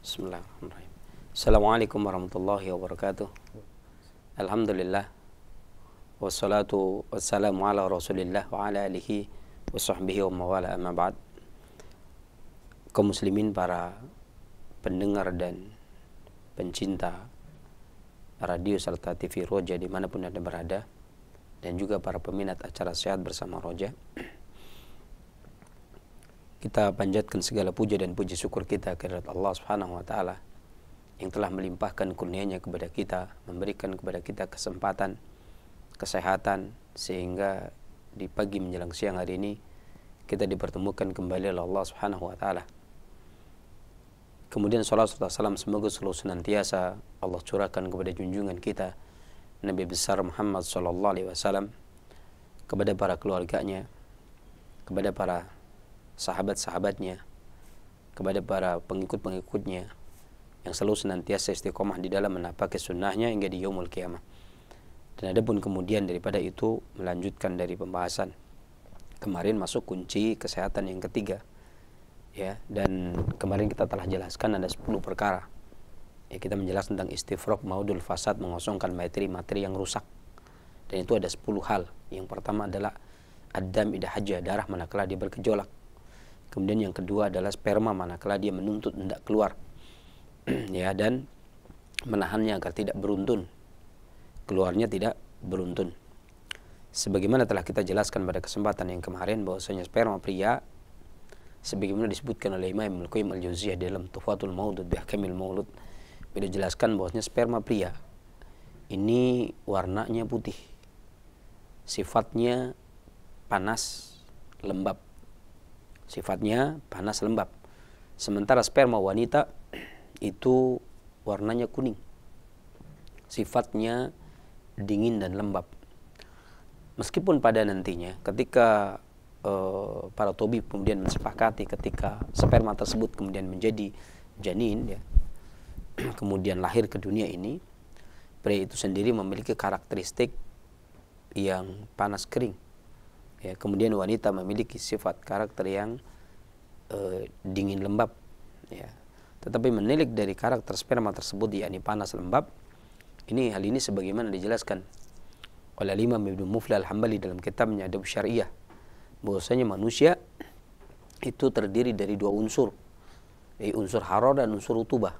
Bismillahirrahmanirrahim. Assalamualaikum warahmatullahi wabarakatuh. Alhamdulillah. Wassalatu wassalamu ala rasulillah wa ala alihi wa sahbihi wa mawala amma ba'd. Kaum muslimin para pendengar dan pencinta radio serta TV Roja dimanapun Anda berada dan juga para peminat acara sehat bersama Roja kita panjatkan segala puja dan puji syukur kita kepada Allah Subhanahu wa taala yang telah melimpahkan kurnianya kepada kita, memberikan kepada kita kesempatan, kesehatan sehingga di pagi menjelang siang hari ini kita dipertemukan kembali oleh Allah Subhanahu wa taala. Kemudian salat serta salam semoga selalu senantiasa Allah curahkan kepada junjungan kita Nabi besar Muhammad sallallahu alaihi wasallam kepada para keluarganya, kepada para sahabat-sahabatnya, kepada para pengikut-pengikutnya yang selalu senantiasa istiqomah di dalam menapaki sunnahnya hingga di yaumul kiamah. Dan ada pun kemudian daripada itu melanjutkan dari pembahasan kemarin masuk kunci kesehatan yang ketiga ya dan kemarin kita telah jelaskan ada 10 perkara ya kita menjelaskan tentang istifrok maudul fasad mengosongkan materi-materi yang rusak dan itu ada 10 hal yang pertama adalah adam idahaja darah manakala dia berkejolak Kemudian yang kedua adalah sperma manakala dia menuntut hendak keluar. ya dan menahannya agar tidak beruntun. Keluarnya tidak beruntun. Sebagaimana telah kita jelaskan pada kesempatan yang kemarin bahwasanya sperma pria sebagaimana disebutkan oleh Imam Al-Qayyim Al-Jauziyah dalam Tuhfatul Maudud Bihkamil Maulud beliau jelaskan bahwasanya sperma pria ini warnanya putih sifatnya panas lembab sifatnya panas lembab. Sementara sperma wanita itu warnanya kuning. Sifatnya dingin dan lembab. Meskipun pada nantinya ketika e, para tobi kemudian mensepakati ketika sperma tersebut kemudian menjadi janin ya. kemudian lahir ke dunia ini pria itu sendiri memiliki karakteristik yang panas kering ya kemudian wanita memiliki sifat karakter yang e, dingin lembab ya tetapi menilik dari karakter sperma tersebut yakni panas lembab ini hal ini sebagaimana dijelaskan oleh Imam Ibnu Mufla Al-Hambali dalam kitabnya Adab Syariah bahwasanya manusia itu terdiri dari dua unsur yaitu unsur haror dan unsur utubah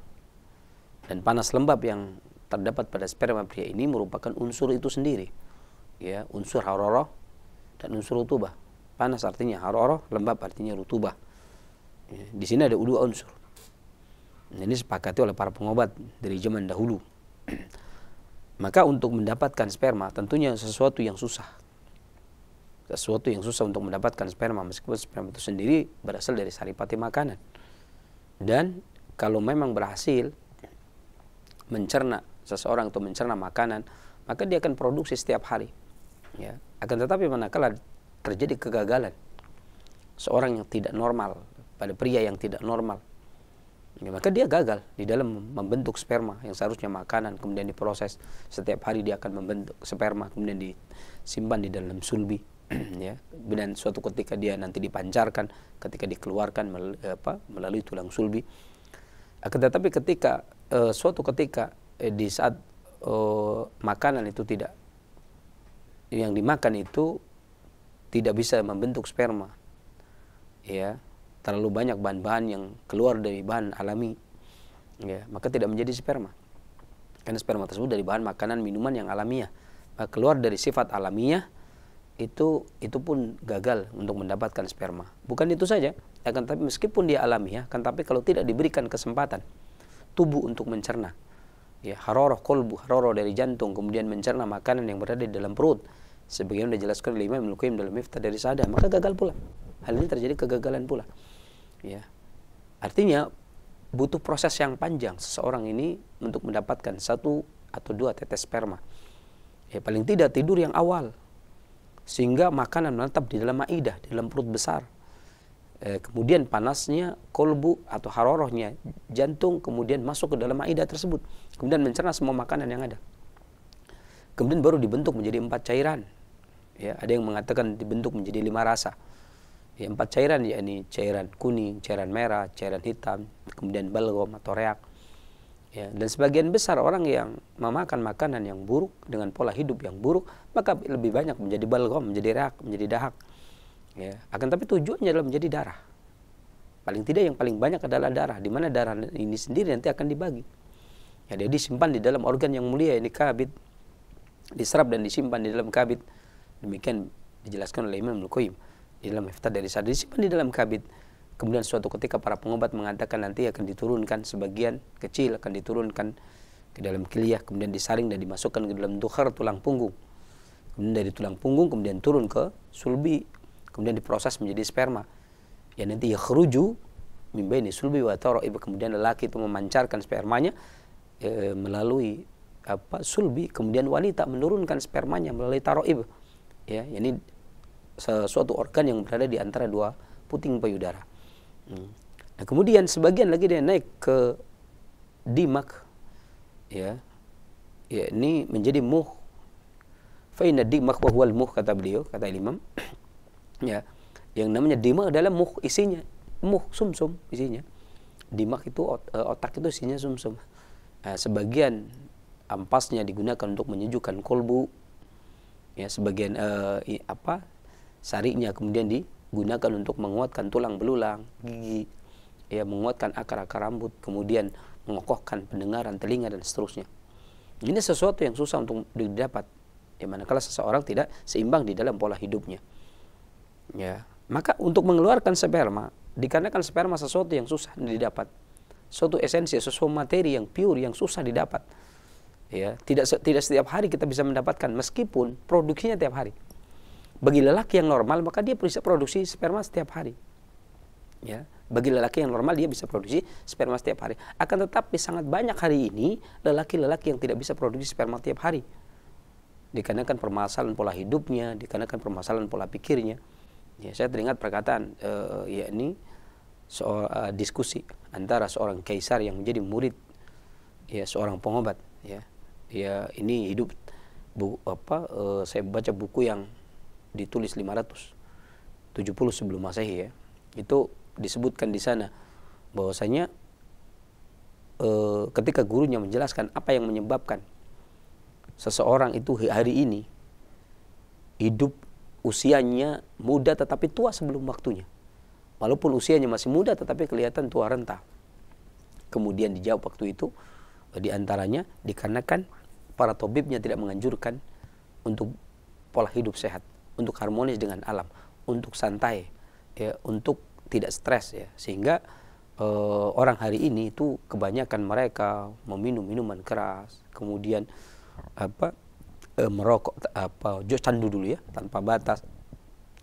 dan panas lembab yang terdapat pada sperma pria ini merupakan unsur itu sendiri ya unsur haroroh dan unsur rutubah. Panas artinya haroroh, lembab artinya rutubah. Ya, di sini ada dua unsur. Ini sepakati oleh para pengobat dari zaman dahulu. Maka untuk mendapatkan sperma tentunya sesuatu yang susah. Sesuatu yang susah untuk mendapatkan sperma meskipun sperma itu sendiri berasal dari saripati makanan. Dan kalau memang berhasil mencerna seseorang atau mencerna makanan, maka dia akan produksi setiap hari. Ya, akan tetapi manakala terjadi kegagalan seorang yang tidak normal pada pria yang tidak normal, ya maka dia gagal di dalam membentuk sperma yang seharusnya makanan kemudian diproses setiap hari dia akan membentuk sperma kemudian disimpan di dalam sulbi ya dan suatu ketika dia nanti dipancarkan ketika dikeluarkan melalui, apa, melalui tulang sulbi akan tetapi ketika eh, suatu ketika eh, di saat eh, makanan itu tidak yang dimakan itu tidak bisa membentuk sperma. Ya, terlalu banyak bahan-bahan yang keluar dari bahan alami. Ya, maka tidak menjadi sperma. Karena sperma tersebut dari bahan makanan, minuman yang alamiah. Maka keluar dari sifat alamiah itu itu pun gagal untuk mendapatkan sperma. Bukan itu saja, akan tapi meskipun dia alamiah, kan tapi kalau tidak diberikan kesempatan tubuh untuk mencerna, ya haroroh kolbu haroroh dari jantung kemudian mencerna makanan yang berada di dalam perut sebagian dijelaskan oleh Imam Al-Qayyim dalam Miftah dari Sada maka gagal pula hal ini terjadi kegagalan pula ya artinya butuh proses yang panjang seseorang ini untuk mendapatkan satu atau dua tetes sperma ya paling tidak tidur yang awal sehingga makanan menetap di dalam maidah di dalam perut besar Eh, kemudian panasnya kolbu atau harorohnya jantung kemudian masuk ke dalam maida tersebut kemudian mencerna semua makanan yang ada kemudian baru dibentuk menjadi empat cairan ya ada yang mengatakan dibentuk menjadi lima rasa ya empat cairan yakni cairan kuning cairan merah cairan hitam kemudian balgom atau reak ya dan sebagian besar orang yang memakan makanan yang buruk dengan pola hidup yang buruk maka lebih banyak menjadi balgom menjadi reak menjadi dahak Ya, akan tapi tujuannya adalah menjadi darah. Paling tidak yang paling banyak adalah darah, di mana darah ini sendiri nanti akan dibagi. Ya, dia disimpan di dalam organ yang mulia ini kabit, diserap dan disimpan di dalam kabit. Demikian dijelaskan oleh Imam Al-Qayyim di dalam Miftah dari Sa'd disimpan di dalam kabit. Kemudian suatu ketika para pengobat mengatakan nanti akan diturunkan sebagian kecil akan diturunkan ke dalam kiliah kemudian disaring dan dimasukkan ke dalam dukhar tulang punggung. Kemudian dari tulang punggung kemudian turun ke sulbi kemudian diproses menjadi sperma ya nanti ya keruju min ini sulbi wa taraib kemudian lelaki itu memancarkan spermanya e, melalui apa sulbi kemudian wanita menurunkan spermanya melalui taraib ya ini sesuatu organ yang berada di antara dua puting payudara hmm. nah kemudian sebagian lagi dia naik ke dimak ya ya ini menjadi muh fa inna dimak wa huwal muh kata beliau kata imam ya yang namanya dimak adalah muh isinya muh sumsum -sum, isinya dimak itu eh, otak itu isinya sumsum -sum. nah, eh, sebagian ampasnya digunakan untuk menyejukkan kolbu ya sebagian eh, apa sarinya kemudian digunakan untuk menguatkan tulang belulang gigi ya menguatkan akar-akar rambut kemudian mengokohkan pendengaran telinga dan seterusnya ini sesuatu yang susah untuk didapat ya manakala seseorang tidak seimbang di dalam pola hidupnya Ya. Maka untuk mengeluarkan sperma, dikarenakan sperma sesuatu yang susah ya. didapat. Suatu esensi, sesuatu materi yang pure yang susah didapat. Ya, tidak tidak setiap hari kita bisa mendapatkan meskipun produksinya tiap hari. Bagi lelaki yang normal maka dia bisa produksi sperma setiap hari. Ya, bagi lelaki yang normal dia bisa produksi sperma setiap hari. Akan tetapi sangat banyak hari ini lelaki-lelaki yang tidak bisa produksi sperma setiap hari. Dikarenakan permasalahan pola hidupnya, dikarenakan permasalahan pola pikirnya. Ya, saya teringat perkataan uh, yakni soal uh, diskusi antara seorang kaisar yang menjadi murid ya seorang pengobat ya. Ya ini hidup bu, apa uh, saya baca buku yang ditulis 570 sebelum Masehi ya. Itu disebutkan di sana bahwasanya ketika gurunya menjelaskan apa yang menyebabkan seseorang itu hari ini hidup usianya muda tetapi tua sebelum waktunya. Walaupun usianya masih muda tetapi kelihatan tua renta. Kemudian dijawab waktu itu diantaranya dikarenakan para tobibnya tidak menganjurkan untuk pola hidup sehat, untuk harmonis dengan alam, untuk santai, ya, untuk tidak stres ya. Sehingga e, orang hari ini itu kebanyakan mereka meminum minuman keras, kemudian apa e, merokok apa candu dulu ya tanpa batas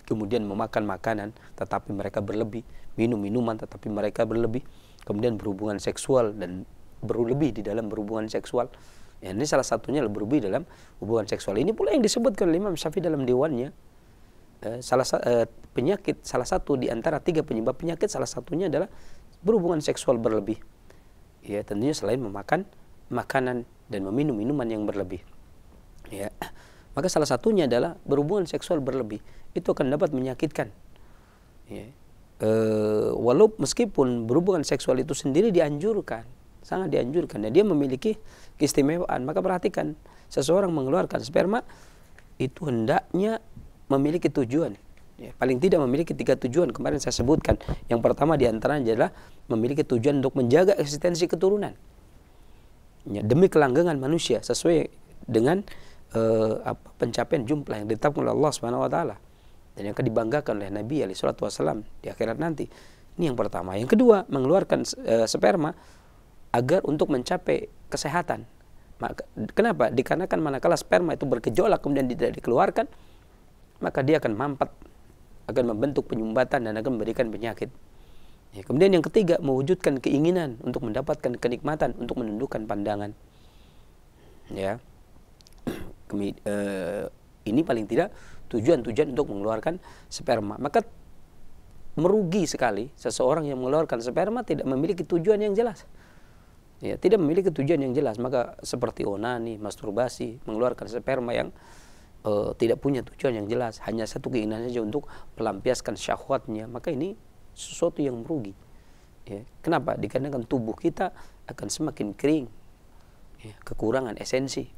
kemudian memakan makanan tetapi mereka berlebih minum minuman tetapi mereka berlebih kemudian berhubungan seksual dan berlebih di dalam berhubungan seksual ya, ini salah satunya berlebih dalam hubungan seksual ini pula yang disebutkan oleh Imam Syafi'i dalam dewannya e, salah e, penyakit salah satu di antara tiga penyebab penyakit salah satunya adalah berhubungan seksual berlebih ya tentunya selain memakan makanan dan meminum minuman yang berlebih ya maka salah satunya adalah berhubungan seksual berlebih itu akan dapat menyakitkan ya e, walau meskipun berhubungan seksual itu sendiri dianjurkan sangat dianjurkan dan dia memiliki keistimewaan maka perhatikan seseorang mengeluarkan sperma itu hendaknya memiliki tujuan ya, paling tidak memiliki tiga tujuan kemarin saya sebutkan yang pertama diantaranya adalah memiliki tujuan untuk menjaga eksistensi keturunan ya, demi kelanggengan manusia sesuai dengan uh, apa, pencapaian jumlah yang ditetapkan oleh Allah Subhanahu wa taala dan yang akan dibanggakan oleh Nabi alaihi salatu wasallam di akhirat nanti. Ini yang pertama. Yang kedua, mengeluarkan uh, sperma agar untuk mencapai kesehatan. Maka, kenapa? Dikarenakan manakala sperma itu berkejolak kemudian tidak dikeluarkan, maka dia akan mampet, akan membentuk penyumbatan dan akan memberikan penyakit. Ya, kemudian yang ketiga, mewujudkan keinginan untuk mendapatkan kenikmatan, untuk menundukkan pandangan. Ya, Eh, ini paling tidak tujuan-tujuan untuk mengeluarkan sperma. Maka merugi sekali seseorang yang mengeluarkan sperma tidak memiliki tujuan yang jelas. Ya, tidak memiliki tujuan yang jelas, maka seperti onani, masturbasi, mengeluarkan sperma yang e, tidak punya tujuan yang jelas, hanya satu keinginan saja untuk melampiaskan syahwatnya, maka ini sesuatu yang merugi. Ya, kenapa? Dikarenakan tubuh kita akan semakin kering, ya, kekurangan esensi,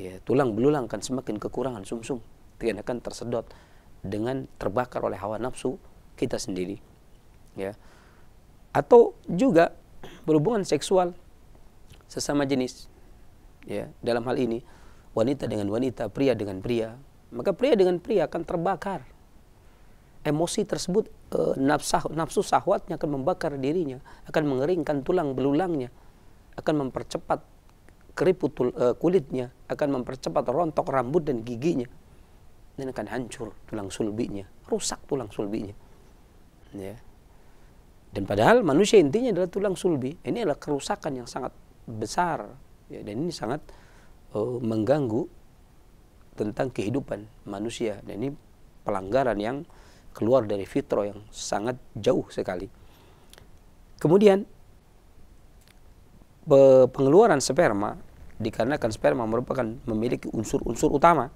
ya, tulang belulang akan semakin kekurangan sumsum dan akan tersedot dengan terbakar oleh hawa nafsu kita sendiri ya atau juga berhubungan seksual sesama jenis ya dalam hal ini wanita dengan wanita pria dengan pria maka pria dengan pria akan terbakar emosi tersebut e, eh, nafsu nafsu sahwatnya akan membakar dirinya akan mengeringkan tulang belulangnya akan mempercepat keriput uh, eh, kulitnya, akan mempercepat rontok rambut dan giginya. Dan akan hancur tulang sulbinya, rusak tulang sulbinya. Ya. Dan padahal manusia intinya adalah tulang sulbi. Ini adalah kerusakan yang sangat besar. Ya, dan ini sangat uh, mengganggu tentang kehidupan manusia. Dan ini pelanggaran yang keluar dari fitro yang sangat jauh sekali. Kemudian pengeluaran sperma dikarenakan sperma merupakan memiliki unsur-unsur utama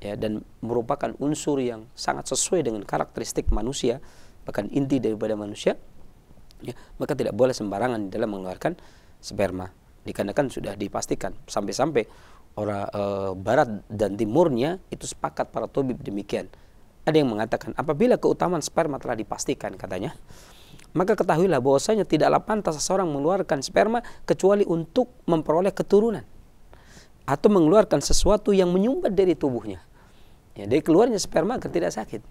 ya dan merupakan unsur yang sangat sesuai dengan karakteristik manusia bahkan inti daripada manusia ya, maka tidak boleh sembarangan dalam mengeluarkan sperma dikarenakan sudah dipastikan sampai-sampai orang e, barat dan timurnya itu sepakat para tabib demikian ada yang mengatakan apabila keutamaan sperma telah dipastikan katanya maka ketahuilah bahwasanya tidaklah pantas seseorang mengeluarkan sperma kecuali untuk memperoleh keturunan atau mengeluarkan sesuatu yang menyumbat dari tubuhnya. Ya, dari keluarnya sperma agar tidak sakit.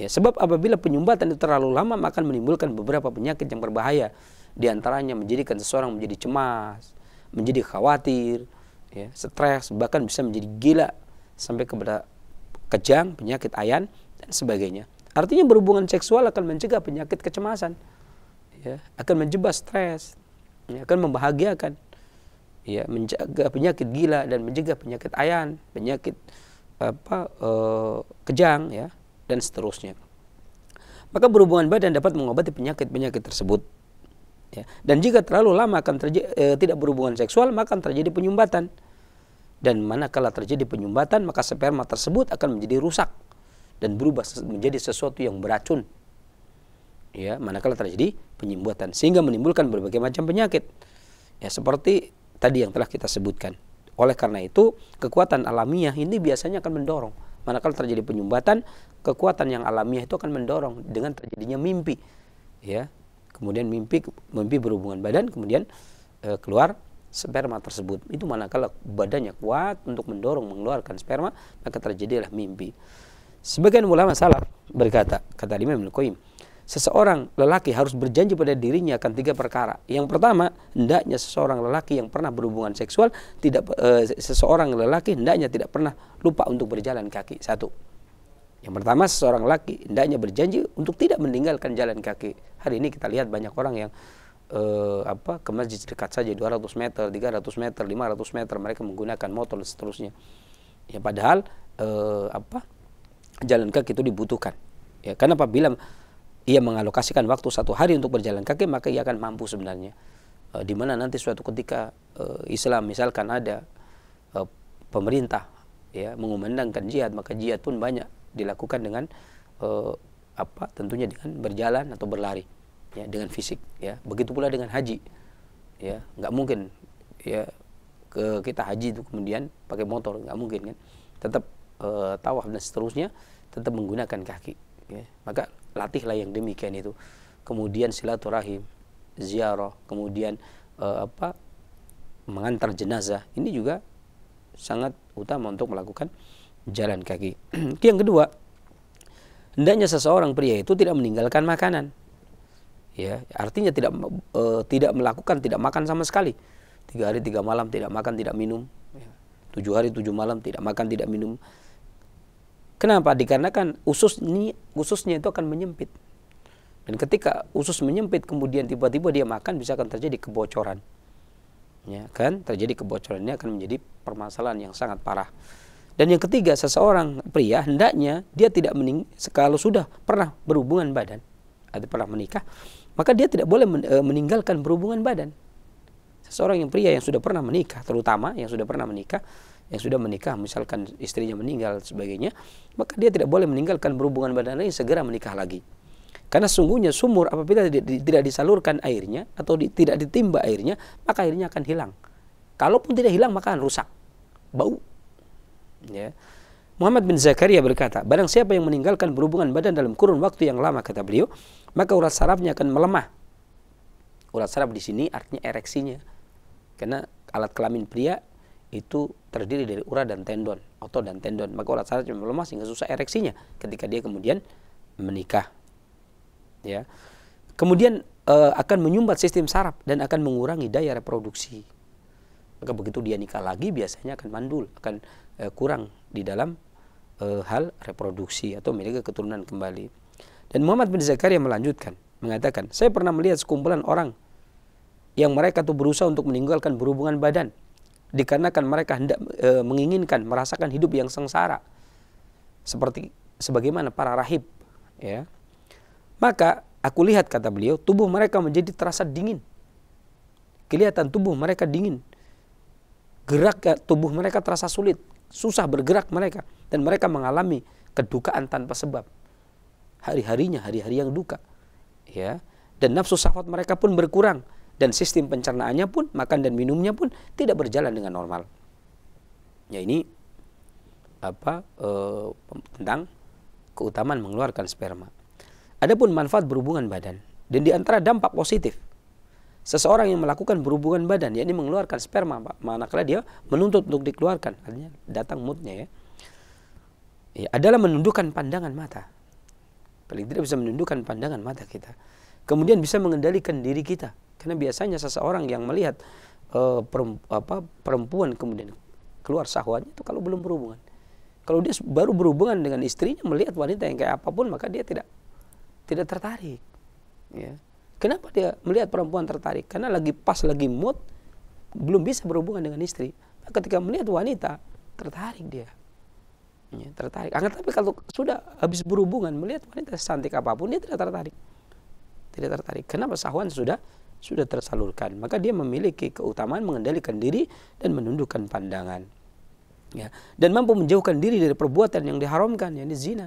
Ya, sebab apabila penyumbatan itu terlalu lama akan menimbulkan beberapa penyakit yang berbahaya. Di antaranya menjadikan seseorang menjadi cemas, menjadi khawatir, ya, stres, bahkan bisa menjadi gila sampai kepada kejang, penyakit ayan dan sebagainya. Artinya berhubungan seksual akan mencegah penyakit kecemasan, ya, akan menjebak stres, ya, akan membahagiakan ya menjaga penyakit gila dan menjaga penyakit ayan, penyakit apa e, kejang ya dan seterusnya. Maka berhubungan badan dapat mengobati penyakit-penyakit tersebut. Ya. Dan jika terlalu lama akan terjadi, e, eh, tidak berhubungan seksual maka akan terjadi penyumbatan. Dan manakala terjadi penyumbatan maka sperma tersebut akan menjadi rusak dan berubah menjadi sesuatu yang beracun. Ya, manakala terjadi penyumbatan sehingga menimbulkan berbagai macam penyakit. Ya, seperti tadi yang telah kita sebutkan. Oleh karena itu, kekuatan alamiah ini biasanya akan mendorong. Manakala terjadi penyumbatan, kekuatan yang alamiah itu akan mendorong dengan terjadinya mimpi. Ya. Kemudian mimpi mimpi berhubungan badan, kemudian e, keluar sperma tersebut. Itu manakala badannya kuat untuk mendorong mengeluarkan sperma, maka terjadilah mimpi. Sebagian ulama salaf berkata, kata Imam Al-Qayyim, seseorang lelaki harus berjanji pada dirinya akan tiga perkara. Yang pertama, hendaknya seseorang lelaki yang pernah berhubungan seksual tidak e, seseorang lelaki hendaknya tidak pernah lupa untuk berjalan kaki. Satu. Yang pertama, seseorang lelaki hendaknya berjanji untuk tidak meninggalkan jalan kaki. Hari ini kita lihat banyak orang yang e, apa ke masjid dekat saja 200 meter, 300 meter, 500 meter mereka menggunakan motor dan seterusnya. Ya padahal e, apa jalan kaki itu dibutuhkan. Ya karena apabila ia mengalokasikan waktu satu hari untuk berjalan kaki maka ia akan mampu sebenarnya e, di mana nanti suatu ketika e, Islam misalkan ada e, pemerintah ya mengumandangkan jihad maka jihad pun banyak dilakukan dengan e, apa tentunya dengan berjalan atau berlari ya dengan fisik ya begitu pula dengan haji ya nggak mungkin ya ke kita haji itu kemudian pakai motor nggak mungkin kan tetap e, tawaf dan seterusnya tetap menggunakan kaki ya. maka latihlah yang demikian itu kemudian silaturahim ziarah kemudian uh, apa mengantar jenazah ini juga sangat utama untuk melakukan jalan kaki yang kedua hendaknya seseorang pria itu tidak meninggalkan makanan ya artinya tidak uh, tidak melakukan tidak makan sama sekali tiga hari tiga malam tidak makan tidak minum ya, tujuh hari tujuh malam tidak makan tidak minum Kenapa? Dikarenakan usus ini, ususnya itu akan menyempit. Dan ketika usus menyempit kemudian tiba-tiba dia makan bisa akan terjadi kebocoran. Ya, kan? Terjadi kebocoran ini akan menjadi permasalahan yang sangat parah. Dan yang ketiga, seseorang pria hendaknya dia tidak mening kalau sudah pernah berhubungan badan atau pernah menikah, maka dia tidak boleh men e, meninggalkan berhubungan badan. Seseorang yang pria yang sudah pernah menikah, terutama yang sudah pernah menikah, yang sudah menikah misalkan istrinya meninggal sebagainya maka dia tidak boleh meninggalkan berhubungan badan lain segera menikah lagi karena sungguhnya sumur apabila tidak disalurkan airnya atau di, tidak ditimba airnya maka airnya akan hilang kalaupun tidak hilang maka akan rusak bau ya Muhammad bin Zakaria berkata, barang siapa yang meninggalkan berhubungan badan dalam kurun waktu yang lama, kata beliau, maka urat sarafnya akan melemah. Urat saraf di sini artinya ereksinya. Karena alat kelamin pria itu terdiri dari urat dan tendon, otot dan tendon. Maka urat cuma lemah sehingga susah ereksinya ketika dia kemudian menikah. Ya. Kemudian e, akan menyumbat sistem saraf dan akan mengurangi daya reproduksi. Maka begitu dia nikah lagi biasanya akan mandul, akan e, kurang di dalam e, hal reproduksi atau memiliki keturunan kembali. Dan Muhammad bin Zakaria melanjutkan mengatakan, saya pernah melihat sekumpulan orang yang mereka tuh berusaha untuk meninggalkan berhubungan badan dikarenakan mereka hendak e, menginginkan merasakan hidup yang sengsara seperti sebagaimana para rahib ya maka aku lihat kata beliau tubuh mereka menjadi terasa dingin kelihatan tubuh mereka dingin gerak e, tubuh mereka terasa sulit susah bergerak mereka dan mereka mengalami kedukaan tanpa sebab hari-harinya hari-hari yang duka ya dan nafsu syahwat mereka pun berkurang dan sistem pencernaannya pun, makan dan minumnya pun tidak berjalan dengan normal. Ya ini apa e, tentang keutamaan mengeluarkan sperma. Adapun manfaat berhubungan badan dan di antara dampak positif seseorang yang melakukan berhubungan badan yakni mengeluarkan sperma manakala dia menuntut untuk dikeluarkan artinya datang moodnya ya. ya adalah menundukkan pandangan mata paling tidak bisa menundukkan pandangan mata kita kemudian bisa mengendalikan diri kita karena biasanya seseorang yang melihat uh, perempuan kemudian keluar sahwanya itu kalau belum berhubungan. Kalau dia baru berhubungan dengan istrinya melihat wanita yang kayak apapun maka dia tidak tidak tertarik. Ya. Kenapa dia melihat perempuan tertarik? Karena lagi pas lagi mood belum bisa berhubungan dengan istri. Nah, ketika melihat wanita tertarik dia. Ya, tertarik. Anggap tapi kalau sudah habis berhubungan melihat wanita cantik apapun dia tidak tertarik. Tidak tertarik. Kenapa sahwan sudah sudah tersalurkan, maka dia memiliki keutamaan mengendalikan diri dan menundukkan pandangan. Ya, dan mampu menjauhkan diri dari perbuatan yang diharamkan, yakni zina.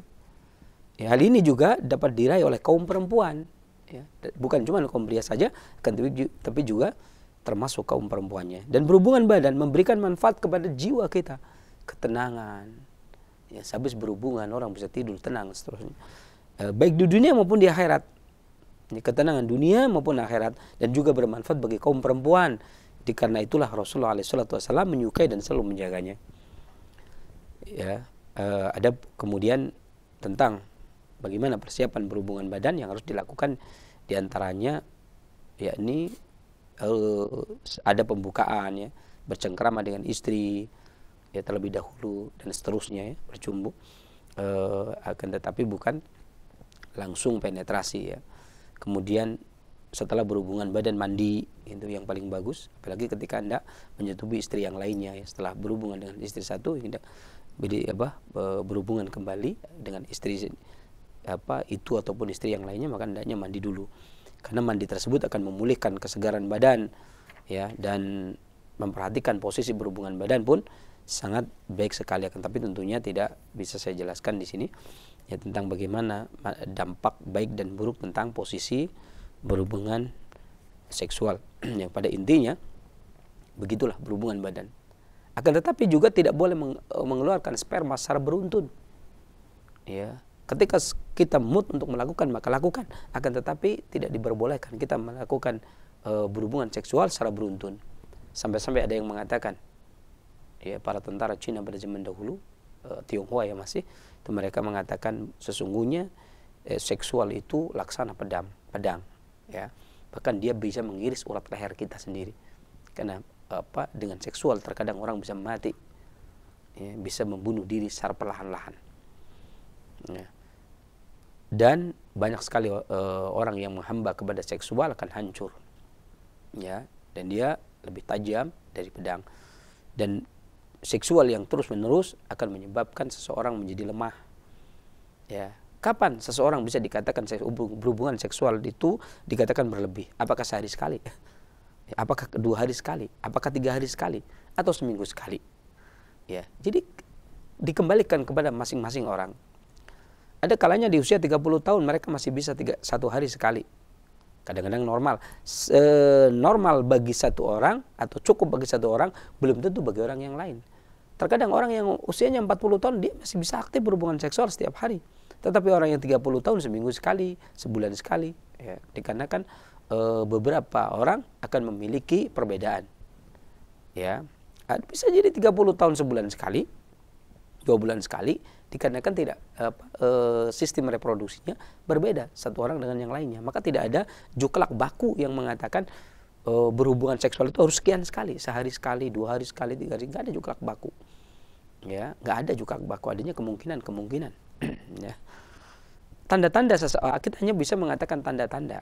Ya, hal ini juga dapat diraih oleh kaum perempuan. Ya, bukan cuma kaum pria saja, kan, tapi juga termasuk kaum perempuannya. Dan berhubungan badan memberikan manfaat kepada jiwa kita, ketenangan. Ya, habis berhubungan orang bisa tidur tenang seterusnya. Eh, baik di dunia maupun di akhirat ketenangan dunia maupun akhirat dan juga bermanfaat bagi kaum perempuan. Karena itulah Rasulullah SAW menyukai dan selalu menjaganya. Ya, uh, ada kemudian tentang bagaimana persiapan berhubungan badan yang harus dilakukan diantaranya yakni uh, ada pembukaan ya bercengkrama dengan istri ya terlebih dahulu dan seterusnya ya bercumbu uh, akan tetapi bukan langsung penetrasi ya kemudian setelah berhubungan badan mandi itu yang paling bagus apalagi ketika anda menyetubi istri yang lainnya ya setelah berhubungan dengan istri satu anda beda apa e, berhubungan kembali dengan istri apa itu ataupun istri yang lainnya maka hendaknya mandi dulu karena mandi tersebut akan memulihkan kesegaran badan ya dan memperhatikan posisi berhubungan badan pun sangat baik sekali akan tapi tentunya tidak bisa saya jelaskan di sini ya tentang bagaimana dampak baik dan buruk tentang posisi berhubungan seksual yang pada intinya begitulah berhubungan badan akan tetapi juga tidak boleh e, mengeluarkan sperma secara beruntun ya ketika kita mood untuk melakukan maka lakukan akan tetapi tidak diperbolehkan kita melakukan e, berhubungan seksual secara beruntun sampai-sampai ada yang mengatakan ya para tentara Cina pada zaman dahulu Eh, Tionghoa ya masih itu mereka mengatakan sesungguhnya eh, seksual itu laksana pedang pedang ya bahkan dia bisa mengiris urat leher kita sendiri karena apa dengan seksual terkadang orang bisa mati ya, bisa membunuh diri secara perlahan-lahan ya. dan banyak sekali uh, orang yang menghamba kepada seksual akan hancur ya dan dia lebih tajam dari pedang dan seksual yang terus-menerus akan menyebabkan seseorang menjadi lemah. Ya, kapan seseorang bisa dikatakan berhubungan seksual itu dikatakan berlebih? Apakah sehari sekali? Ya, apakah dua hari sekali? Apakah tiga hari sekali? Atau seminggu sekali? Ya, jadi dikembalikan kepada masing-masing orang. Ada kalanya di usia 30 tahun mereka masih bisa tiga, satu hari sekali. Kadang-kadang normal. Se normal bagi satu orang atau cukup bagi satu orang belum tentu bagi orang yang lain. Terkadang orang yang usianya 40 tahun dia masih bisa aktif berhubungan seksual setiap hari. Tetapi orang yang 30 tahun seminggu sekali, sebulan sekali. Ya. Dikarenakan e, beberapa orang akan memiliki perbedaan. Ya, ah, bisa jadi 30 tahun sebulan sekali, dua bulan sekali, dikarenakan tidak apa, e, sistem reproduksinya berbeda satu orang dengan yang lainnya. Maka tidak ada juklak baku yang mengatakan uh, berhubungan seksual itu harus sekian sekali, sehari sekali, dua hari sekali, tiga hari, nggak ada juga baku, ya, nggak ada juga baku, adanya kemungkinan kemungkinan, ya. Tanda-tanda eh, kita hanya bisa mengatakan tanda-tanda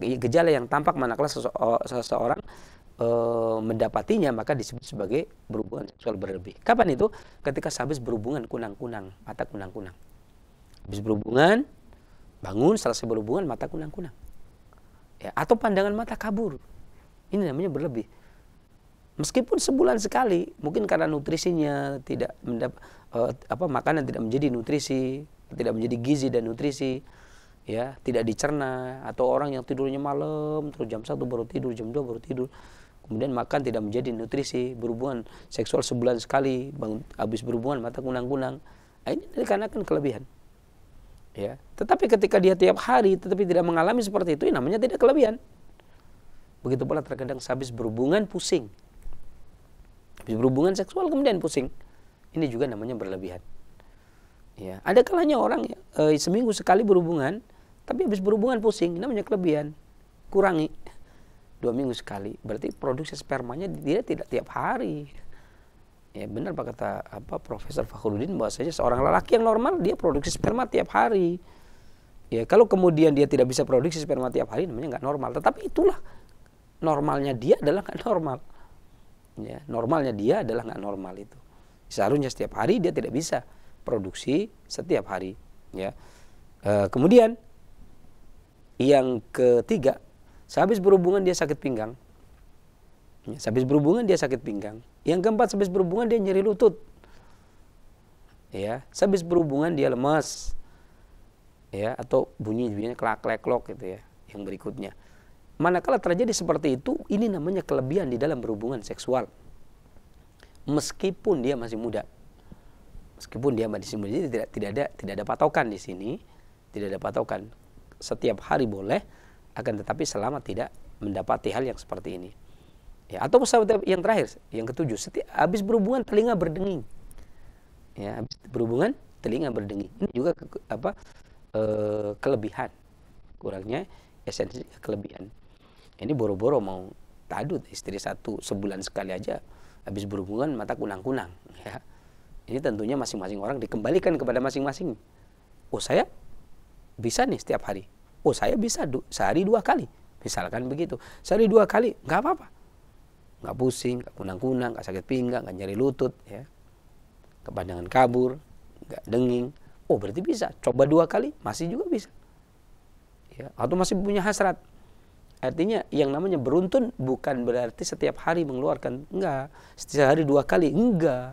iya, gejala yang tampak manakala eh, seseorang e, mendapatinya maka disebut sebagai berhubungan seksual berlebih. Kapan itu? Ketika habis berhubungan kunang-kunang, mata kunang-kunang. Habis berhubungan, bangun, selesai berhubungan, mata kunang-kunang ya, atau pandangan mata kabur. Ini namanya berlebih. Meskipun sebulan sekali, mungkin karena nutrisinya tidak mendapat uh, eh, apa makanan tidak menjadi nutrisi, tidak menjadi gizi dan nutrisi, ya tidak dicerna atau orang yang tidurnya malam terus jam satu baru tidur jam dua baru tidur kemudian makan tidak menjadi nutrisi berhubungan seksual sebulan sekali habis berhubungan mata kunang-kunang nah, ini dikarenakan kelebihan ya tetapi ketika dia tiap hari tetapi tidak mengalami seperti itu ya namanya tidak kelebihan begitu pula terkadang habis berhubungan pusing habis berhubungan seksual kemudian pusing ini juga namanya berlebihan ya ada kalanya orang e, seminggu sekali berhubungan tapi habis berhubungan pusing namanya kelebihan kurangi dua minggu sekali berarti produksi spermanya dia tidak tiap hari ya benar pak kata apa Profesor Fakhruddin bahwasanya seorang lelaki yang normal dia produksi sperma tiap hari ya kalau kemudian dia tidak bisa produksi sperma tiap hari namanya nggak normal tetapi itulah normalnya dia adalah nggak normal ya normalnya dia adalah nggak normal itu seharusnya setiap hari dia tidak bisa produksi setiap hari ya e, kemudian yang ketiga sehabis berhubungan dia sakit pinggang ya, sehabis berhubungan dia sakit pinggang yang keempat, sehabis berhubungan dia nyeri lutut. Ya, sehabis berhubungan dia lemas. Ya, atau bunyi bunyinya klak klak klok gitu ya. Yang berikutnya. Manakala terjadi seperti itu, ini namanya kelebihan di dalam berhubungan seksual. Meskipun dia masih muda. Meskipun dia masih muda, jadi tidak tidak ada tidak ada patokan di sini, tidak ada patokan. Setiap hari boleh, akan tetapi selama tidak mendapati hal yang seperti ini. Ya, atau pesawat yang terakhir, yang ketujuh, setiap habis berhubungan telinga berdenging. Ya, habis berhubungan telinga berdenging. Ini juga ke, apa e, kelebihan. Kurangnya esensi kelebihan. Ini boro-boro mau tadut istri satu sebulan sekali aja habis berhubungan mata kunang-kunang ya. Ini tentunya masing-masing orang dikembalikan kepada masing-masing. Oh, saya bisa nih setiap hari. Oh, saya bisa du sehari dua kali. Misalkan begitu. Sehari dua kali, nggak apa-apa nggak pusing, nggak kunang-kunang, nggak sakit pinggang, nggak nyeri lutut, ya. Kepanjangan kabur, nggak denging. Oh berarti bisa. Coba dua kali, masih juga bisa. Ya, atau masih punya hasrat. Artinya yang namanya beruntun bukan berarti setiap hari mengeluarkan, enggak. setiap hari dua kali, enggak.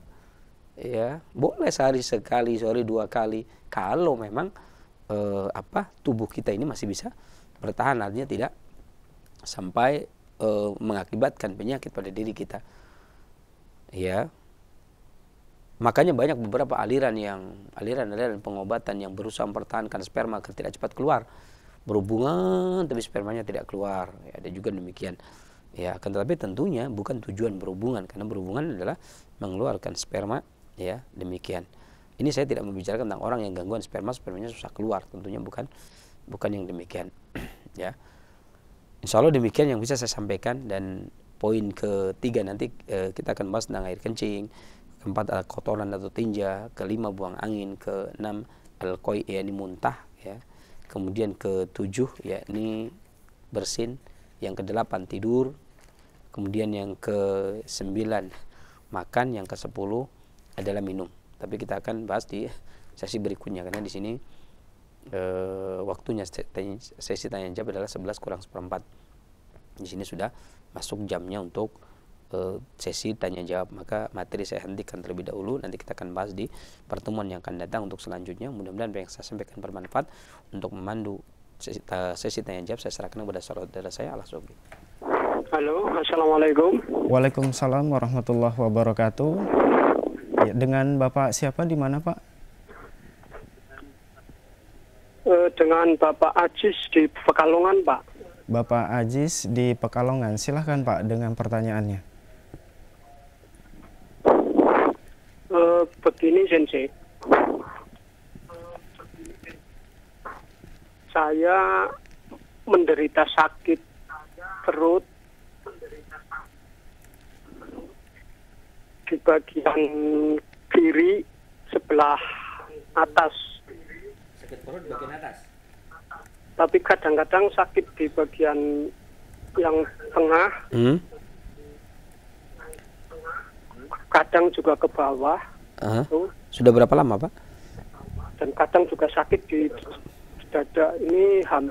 Ya, boleh sehari sekali, sehari dua kali. Kalau memang eh, apa tubuh kita ini masih bisa bertahan, artinya tidak sampai uh, mengakibatkan penyakit pada diri kita. Ya. Makanya banyak beberapa aliran yang aliran-aliran pengobatan yang berusaha mempertahankan sperma agar tidak cepat keluar. Berhubungan tapi spermanya tidak keluar. Ya, ada juga demikian. Ya, akan tetapi tentunya bukan tujuan berhubungan karena berhubungan adalah mengeluarkan sperma ya, demikian. Ini saya tidak membicarakan tentang orang yang gangguan sperma spermanya susah keluar, tentunya bukan bukan yang demikian. ya. Insya Allah demikian yang bisa saya sampaikan dan poin ketiga nanti e, kita akan bahas tentang air kencing, keempat adalah kotoran atau tinja, kelima buang angin, keenam al koi ya ini muntah ya, kemudian ketujuh ya ini bersin, yang kedelapan tidur, kemudian yang ke sembilan makan, yang ke sepuluh adalah minum. Tapi kita akan bahas di sesi berikutnya karena di sini e, waktunya sesi tanya jawab adalah sebelas kurang seperempat di sini sudah masuk jamnya untuk uh, sesi tanya jawab maka materi saya hentikan terlebih dahulu nanti kita akan bahas di pertemuan yang akan datang untuk selanjutnya mudah-mudahan yang saya sampaikan bermanfaat untuk memandu sesi, uh, sesi tanya jawab saya serahkan kepada saudara saya Al Sobri Halo Assalamualaikum Waalaikumsalam warahmatullahi wabarakatuh ya, dengan Bapak siapa di mana Pak eh, dengan Bapak Ajis di Pekalongan Pak Bapak Ajis di Pekalongan. Silahkan Pak dengan pertanyaannya. Uh, begini Sensei. Saya menderita sakit perut di bagian kiri sebelah atas. Sakit perut bagian atas tapi kadang-kadang sakit di bagian yang tengah hmm? kadang juga ke bawah uh, sudah berapa lama pak dan kadang juga sakit di dada ini ham,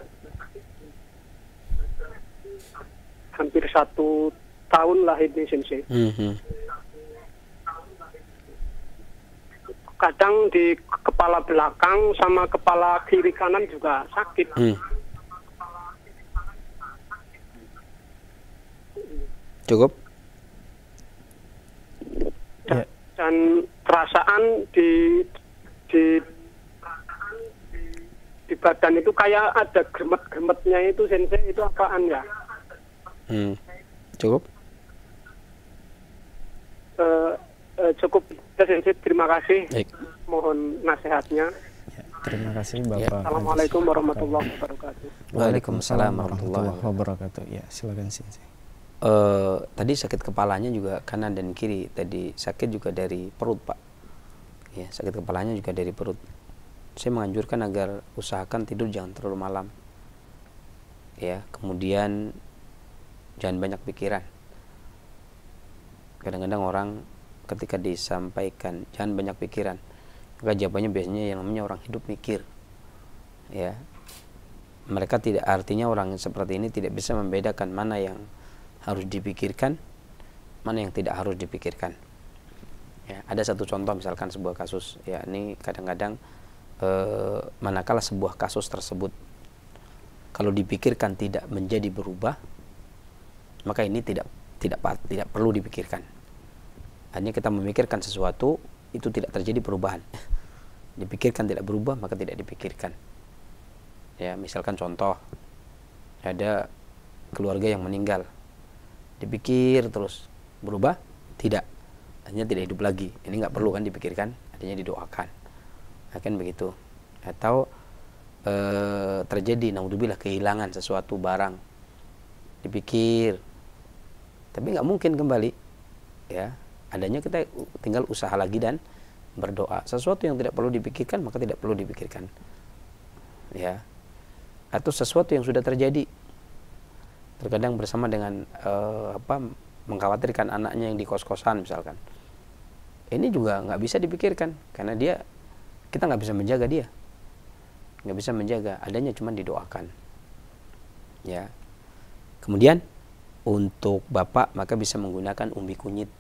hampir satu tahun lah ini sensei -hmm. hmm. kadang di kepala belakang sama kepala kiri kanan juga sakit. Hmm. Cukup. Dan, yeah. dan perasaan di di di badan itu kayak ada gemet gemetnya itu sensei itu apaan ya? Hmm. Cukup. Uh, uh, cukup. Sensei, terima kasih. Baik. Mohon nasihatnya. Ya, terima kasih Bapak. Ya. Assalamualaikum warahmatullahi wabarakatuh. Waalaikumsalam warahmatullahi wabarakatuh. Ya, silakan Sensei. Uh, tadi sakit kepalanya juga kanan dan kiri. Tadi sakit juga dari perut, Pak. Ya, sakit kepalanya juga dari perut. Saya menganjurkan agar usahakan tidur jangan terlalu malam. Ya, kemudian jangan banyak pikiran. Kadang-kadang orang ketika disampaikan jangan banyak pikiran maka jawabannya biasanya yang namanya orang hidup mikir ya mereka tidak artinya orang seperti ini tidak bisa membedakan mana yang harus dipikirkan mana yang tidak harus dipikirkan ya ada satu contoh misalkan sebuah kasus ya ini kadang-kadang e, manakala sebuah kasus tersebut kalau dipikirkan tidak menjadi berubah maka ini tidak tidak tidak perlu dipikirkan hanya kita memikirkan sesuatu itu tidak terjadi perubahan. Dipikirkan tidak berubah maka tidak dipikirkan. Ya, misalkan contoh ada keluarga yang meninggal. Dipikir terus berubah? Tidak. Hanya tidak hidup lagi. Ini nggak perlu kan dipikirkan, hanya didoakan. Akan nah, begitu. Atau e, terjadi naudzubillah kehilangan sesuatu barang dipikir tapi nggak mungkin kembali ya adanya kita tinggal usaha lagi dan berdoa sesuatu yang tidak perlu dipikirkan maka tidak perlu dipikirkan ya atau sesuatu yang sudah terjadi terkadang bersama dengan eh, apa mengkhawatirkan anaknya yang di kos kosan misalkan ini juga nggak bisa dipikirkan karena dia kita nggak bisa menjaga dia nggak bisa menjaga adanya cuma didoakan ya kemudian untuk bapak maka bisa menggunakan umbi kunyit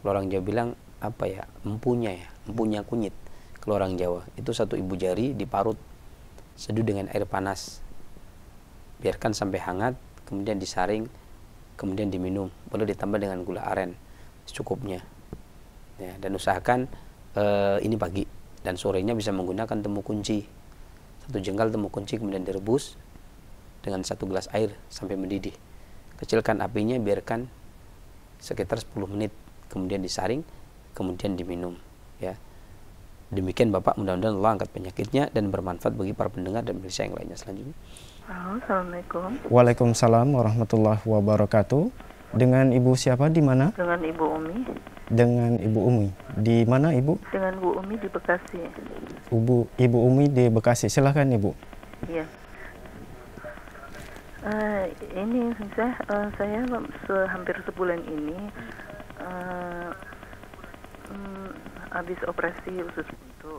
kalau orang Jawa bilang apa ya empunya ya empunya kunyit kalau orang Jawa itu satu ibu jari diparut seduh dengan air panas biarkan sampai hangat kemudian disaring kemudian diminum boleh ditambah dengan gula aren secukupnya ya, dan usahakan e, ini pagi dan sorenya bisa menggunakan temu kunci satu jengkal temu kunci kemudian direbus dengan satu gelas air sampai mendidih kecilkan apinya biarkan sekitar 10 menit kemudian disaring, kemudian diminum. Ya. Demikian Bapak, mudah-mudahan Allah angkat penyakitnya dan bermanfaat bagi para pendengar dan pemirsa yang lainnya selanjutnya. Assalamualaikum. Waalaikumsalam warahmatullahi wabarakatuh. Dengan Ibu siapa di mana? Dengan Ibu Umi. Dengan Ibu Umi. Di mana Ibu? Dengan Bu Umi di Bekasi. Ibu Ibu Umi di Bekasi. Silahkan Ibu. Iya. Uh, ini saya uh, saya hampir sebulan ini uh, habis operasi usus buntu uh,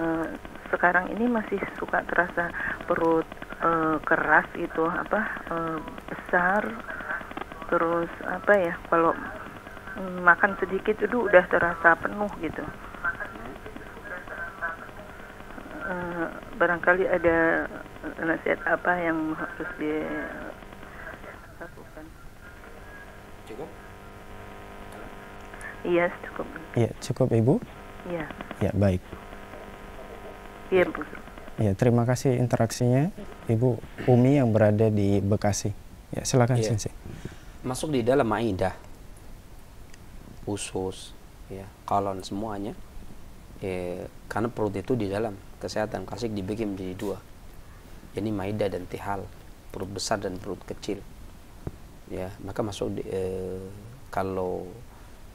eh, sekarang ini masih suka terasa perut uh, keras itu apa uh, besar terus apa ya kalau mm, makan sedikit itu udah terasa penuh gitu barangkali ada nasihat apa yang harus di Iya, cukup. Iya, cukup Ibu? Iya. Iya baik. Iya, Bu. Iya terima kasih interaksinya Ibu Umi yang berada di Bekasi. Ya, silakan ya. Sensei. Masuk di dalam Maidah. Usus, ya, kalon semuanya. Eh, karena perut itu di dalam kesehatan klasik dibagi menjadi dua. Ini Maidah dan Tihal, perut besar dan perut kecil. Ya, maka masuk di, eh, kalau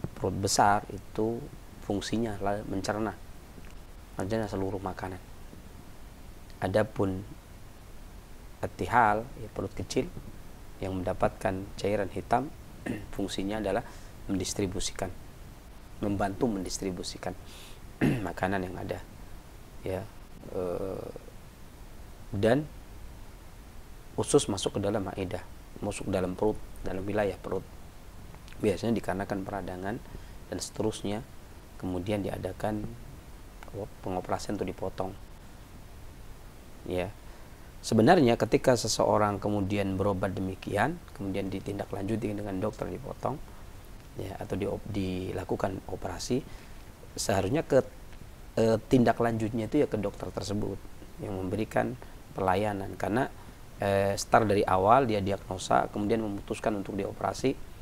perut besar itu fungsinya adalah mencerna mencerna seluruh makanan adapun atihal ya perut kecil yang mendapatkan cairan hitam fungsinya adalah mendistribusikan membantu mendistribusikan makanan yang ada ya e, dan usus masuk ke dalam maedah masuk ke dalam perut dalam wilayah perut biasanya dikarenakan peradangan dan seterusnya kemudian diadakan pengoperasian untuk dipotong ya sebenarnya ketika seseorang kemudian berobat demikian kemudian ditindaklanjuti dengan dokter dipotong ya atau di, dilakukan operasi seharusnya ke e, tindak lanjutnya itu ya ke dokter tersebut yang memberikan pelayanan karena e, start dari awal dia diagnosa kemudian memutuskan untuk dioperasi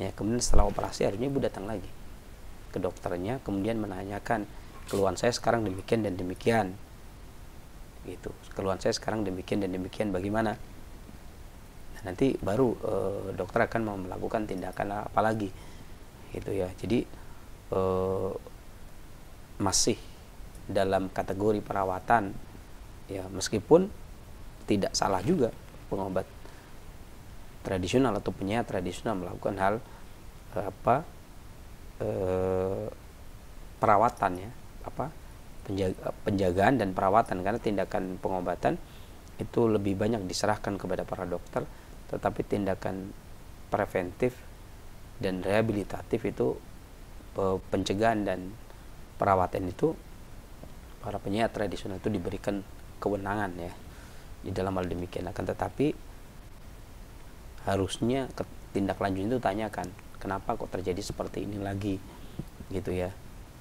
ya kemudian setelah operasi akhirnya ibu datang lagi ke dokternya kemudian menanyakan keluhan saya sekarang demikian dan demikian gitu keluhan saya sekarang demikian dan demikian bagaimana nah, nanti baru e, dokter akan melakukan tindakan apa lagi gitu ya jadi e, masih dalam kategori perawatan ya meskipun tidak salah juga pengobat tradisional atau punya tradisional melakukan hal eh, apa eh, perawatan ya apa penjaga, penjagaan dan perawatan karena tindakan pengobatan itu lebih banyak diserahkan kepada para dokter tetapi tindakan preventif dan rehabilitatif itu eh, pencegahan dan perawatan itu para penyihat tradisional itu diberikan kewenangan ya di dalam hal demikian akan tetapi harusnya tindak lanjut itu tanyakan kenapa kok terjadi seperti ini lagi gitu ya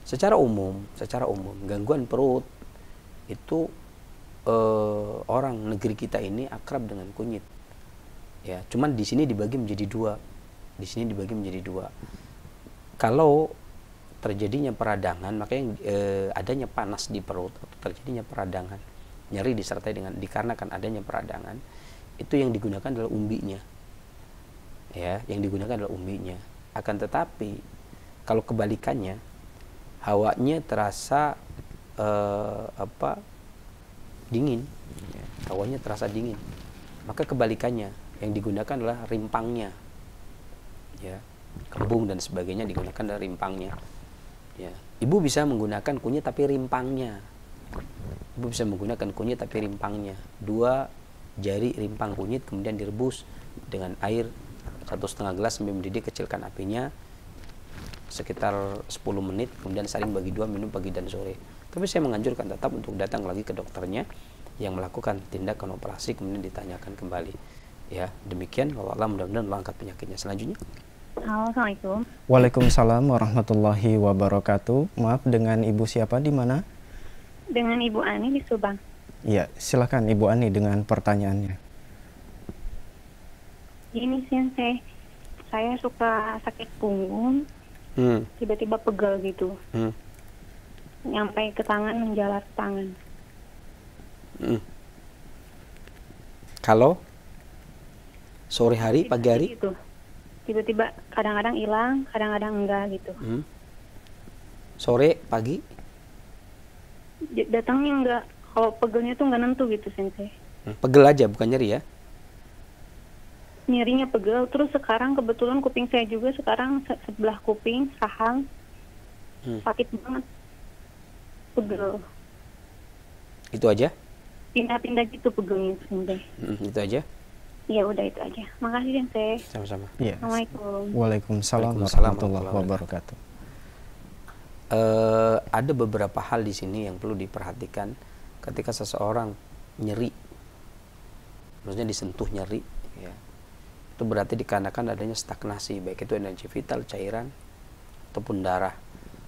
secara umum secara umum gangguan perut itu eh, orang negeri kita ini akrab dengan kunyit ya cuman di sini dibagi menjadi dua di sini dibagi menjadi dua kalau terjadinya peradangan makanya e, adanya panas di perut atau terjadinya peradangan nyeri disertai dengan dikarenakan adanya peradangan itu yang digunakan adalah umbinya ya yang digunakan adalah umbinya akan tetapi kalau kebalikannya hawanya terasa eh, apa dingin hawanya terasa dingin maka kebalikannya yang digunakan adalah rimpangnya ya kembung dan sebagainya digunakan adalah rimpangnya ya ibu bisa menggunakan kunyit tapi rimpangnya ibu bisa menggunakan kunyit tapi rimpangnya dua jari rimpang kunyit kemudian direbus dengan air satu setengah gelas sampai mendidih kecilkan apinya sekitar 10 menit kemudian saring bagi dua minum pagi dan sore tapi saya menganjurkan tetap untuk datang lagi ke dokternya yang melakukan tindakan operasi kemudian ditanyakan kembali ya demikian kalau Allah mudah-mudahan mengangkat penyakitnya selanjutnya Assalamualaikum. Waalaikumsalam warahmatullahi wabarakatuh. Maaf dengan Ibu siapa di mana? Dengan Ibu Ani di Subang. Iya, silakan Ibu Ani dengan pertanyaannya. Ini sensei, saya suka sakit punggung, tiba hmm. tiba-tiba pegal gitu. Hmm. Nyampe ke tangan, menjalar ke tangan. Hmm. Kalau sore hari, tiba-tiba pagi hari? Gitu. Tiba-tiba kadang-kadang hilang, kadang-kadang enggak gitu. Hmm. Sore, pagi? Datangnya enggak, kalau pegelnya tuh enggak nentu gitu sensei. Hmm. Pegel aja, bukan nyeri ya? nyerinya pegel terus sekarang kebetulan kuping saya juga sekarang se sebelah kuping rahang hmm. sakit banget pegel itu aja pindah-pindah gitu pegelnya hmm, itu aja Iya udah itu aja. Makasih yang saya Sama-sama. Ya. Assalamualaikum. Waalaikumsalam warahmatullahi wabarakatuh. Uh, ada beberapa hal di sini yang perlu diperhatikan ketika seseorang nyeri, maksudnya disentuh nyeri, ya itu berarti dikarenakan adanya stagnasi baik itu energi vital cairan ataupun darah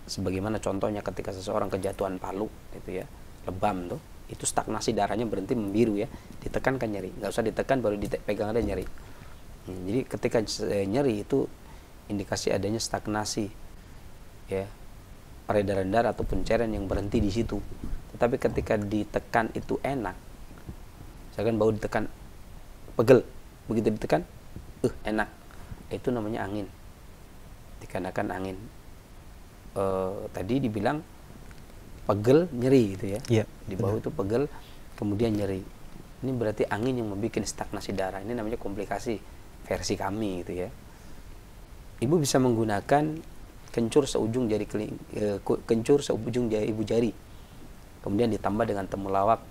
sebagaimana contohnya ketika seseorang kejatuhan palu itu ya lebam tuh itu stagnasi darahnya berhenti membiru ya ditekan kan nyeri nggak usah ditekan baru dipegang ada nyeri hmm, jadi ketika eh, nyeri itu indikasi adanya stagnasi ya peredaran darah ataupun cairan yang berhenti di situ tetapi ketika ditekan itu enak misalkan bau ditekan pegel begitu ditekan Uh enak itu namanya angin dikarenakan angin e, tadi dibilang pegel nyeri gitu ya, yeah, di bawah itu pegel kemudian nyeri ini berarti angin yang membuat stagnasi darah ini namanya komplikasi versi kami gitu ya ibu bisa menggunakan kencur seujung jari keling, e, kencur seujung jari ibu jari kemudian ditambah dengan temulawak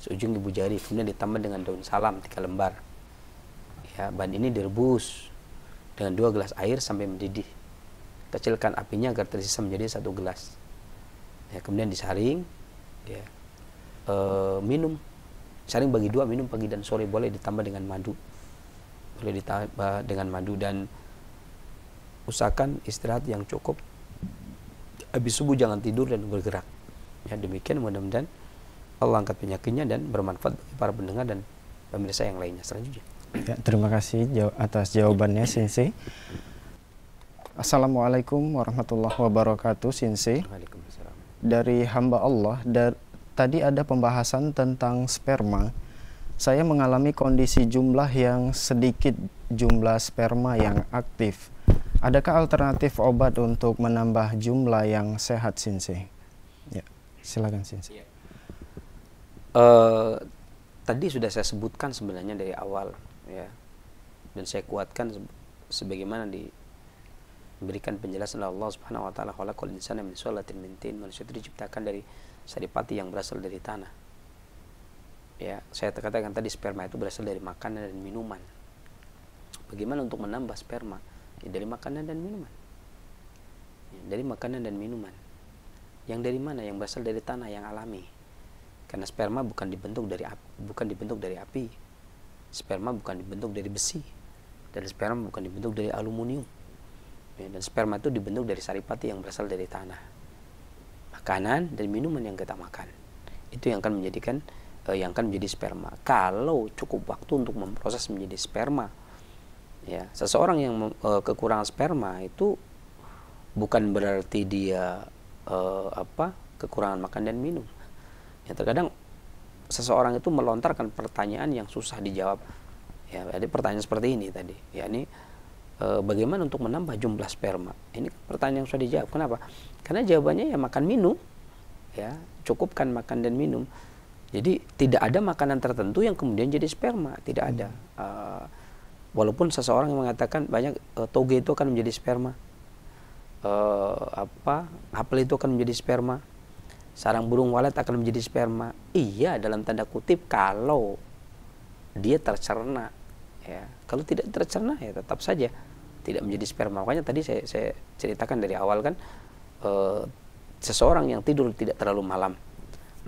seujung ibu jari kemudian ditambah dengan daun salam tiga lembar ya, bahan ini direbus dengan dua gelas air sampai mendidih kecilkan apinya agar tersisa menjadi satu gelas ya, kemudian disaring ya, e, minum saring bagi dua minum pagi dan sore boleh ditambah dengan madu boleh ditambah dengan madu dan usahakan istirahat yang cukup habis subuh jangan tidur dan bergerak ya demikian mudah-mudahan Allah angkat penyakitnya dan bermanfaat bagi para pendengar dan pemirsa yang lainnya selanjutnya Ya, terima kasih atas jawabannya Sinsi. Assalamualaikum warahmatullahi wabarakatuh Sinsi. Dari hamba Allah, dar, tadi ada pembahasan tentang sperma. Saya mengalami kondisi jumlah yang sedikit jumlah sperma yang aktif. Adakah alternatif obat untuk menambah jumlah yang sehat Sinsi? Ya, silakan Sinsi. Uh, iya. eh, tadi sudah saya sebutkan sebenarnya dari awal ya dan saya kuatkan sebagaimana diberikan penjelasan oleh Allah Subhanahu wa taala khalaqal insana min shalatin min tin manusia itu diciptakan dari saripati yang berasal dari tanah ya saya katakan tadi sperma itu berasal dari makanan dan minuman bagaimana untuk menambah sperma ya, dari makanan dan minuman ya, dari makanan dan minuman yang dari mana yang berasal dari tanah yang alami karena sperma bukan dibentuk dari api, bukan dibentuk dari api sperma bukan dibentuk dari besi dan sperma bukan dibentuk dari aluminium ya, dan sperma itu dibentuk dari saripati yang berasal dari tanah makanan dan minuman yang kita makan itu yang akan menjadikan eh, yang akan menjadi sperma kalau cukup waktu untuk memproses menjadi sperma ya seseorang yang eh, kekurangan sperma itu bukan berarti dia eh, apa kekurangan makan dan minum ya terkadang seseorang itu melontarkan pertanyaan yang susah dijawab. Ya, ada pertanyaan seperti ini tadi, yakni e, bagaimana untuk menambah jumlah sperma? Ini kan pertanyaan yang susah dijawab. Kenapa? Karena jawabannya ya makan minum. Ya, cukupkan makan dan minum. Jadi tidak ada makanan tertentu yang kemudian jadi sperma, tidak ada. Hmm. E, walaupun seseorang yang mengatakan banyak e, toge itu akan menjadi sperma. E, apa? Apel itu akan menjadi sperma sarang burung walet akan menjadi sperma. Iya, dalam tanda kutip kalau dia tercerna. Ya, kalau tidak tercerna ya tetap saja tidak menjadi sperma. Makanya tadi saya, saya ceritakan dari awal kan e, seseorang yang tidur tidak terlalu malam,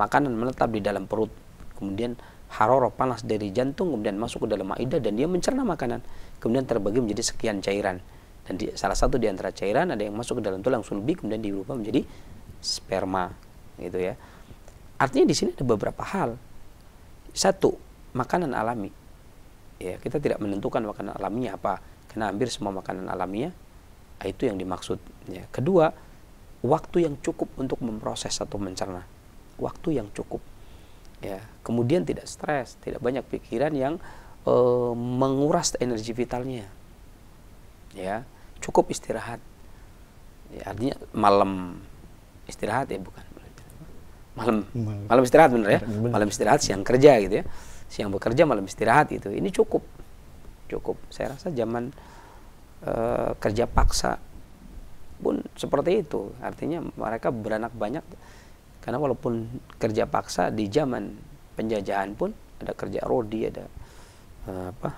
makanan menetap di dalam perut, kemudian haroro panas dari jantung kemudian masuk ke dalam maida dan dia mencerna makanan kemudian terbagi menjadi sekian cairan dan di, salah satu di antara cairan ada yang masuk ke dalam tulang sulbi kemudian diubah menjadi sperma gitu ya. Artinya di sini ada beberapa hal. Satu, makanan alami. Ya, kita tidak menentukan makanan alaminya apa, karena hampir semua makanan alaminya ah, itu yang dimaksud. Ya. Kedua, waktu yang cukup untuk memproses atau mencerna. Waktu yang cukup. Ya, kemudian tidak stres, tidak banyak pikiran yang e, menguras energi vitalnya. Ya, cukup istirahat. Ya, artinya malam istirahat ya bukan malam malam, istirahat bener ya malam istirahat siang kerja gitu ya siang bekerja malam istirahat itu ini cukup cukup saya rasa zaman uh, kerja paksa pun seperti itu artinya mereka beranak banyak karena walaupun kerja paksa di zaman penjajahan pun ada kerja rodi ada uh, apa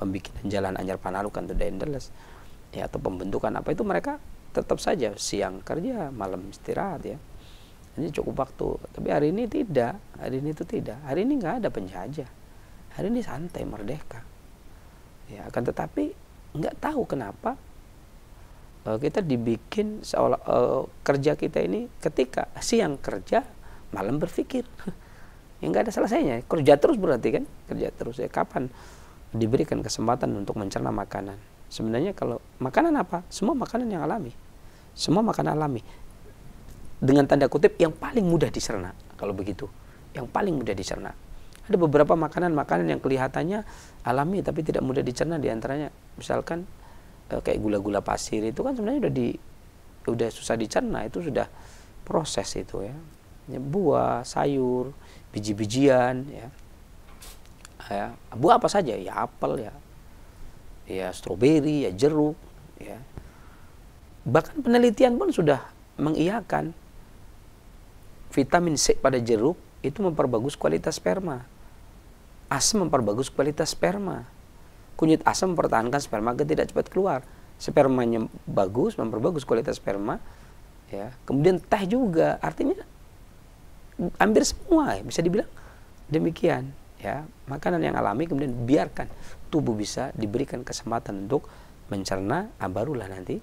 pembikinan jalan Anjar panalukan tuh Dendels ya atau pembentukan apa itu mereka tetap saja siang kerja malam istirahat ya ini cukup waktu tapi hari ini tidak hari ini itu tidak hari ini nggak ada penjajah hari ini santai merdeka ya akan tetapi nggak tahu kenapa eh, kita dibikin seolah uh, kerja kita ini ketika siang kerja malam berpikir yang nggak ada selesainya kerja terus berarti kan kerja terus ya kapan diberikan kesempatan untuk mencerna makanan sebenarnya kalau makanan apa semua makanan yang alami semua makanan alami dengan tanda kutip yang paling mudah dicerna kalau begitu yang paling mudah dicerna ada beberapa makanan-makanan yang kelihatannya alami tapi tidak mudah dicerna diantaranya misalkan eh, kayak gula-gula pasir itu kan sebenarnya udah di udah susah dicerna itu sudah proses itu ya. ya buah sayur biji-bijian ya ya buah apa saja ya apel ya ya stroberi ya jeruk ya bahkan penelitian pun sudah mengiyakan vitamin C pada jeruk itu memperbagus kualitas sperma. Asam memperbagus kualitas sperma. Kunyit asam mempertahankan sperma agar tidak cepat keluar. Spermanya bagus, memperbagus kualitas sperma. Ya. Kemudian teh juga, artinya hampir semua ya, bisa dibilang demikian. Ya, makanan yang alami kemudian biarkan tubuh bisa diberikan kesempatan untuk mencerna, ah, barulah nanti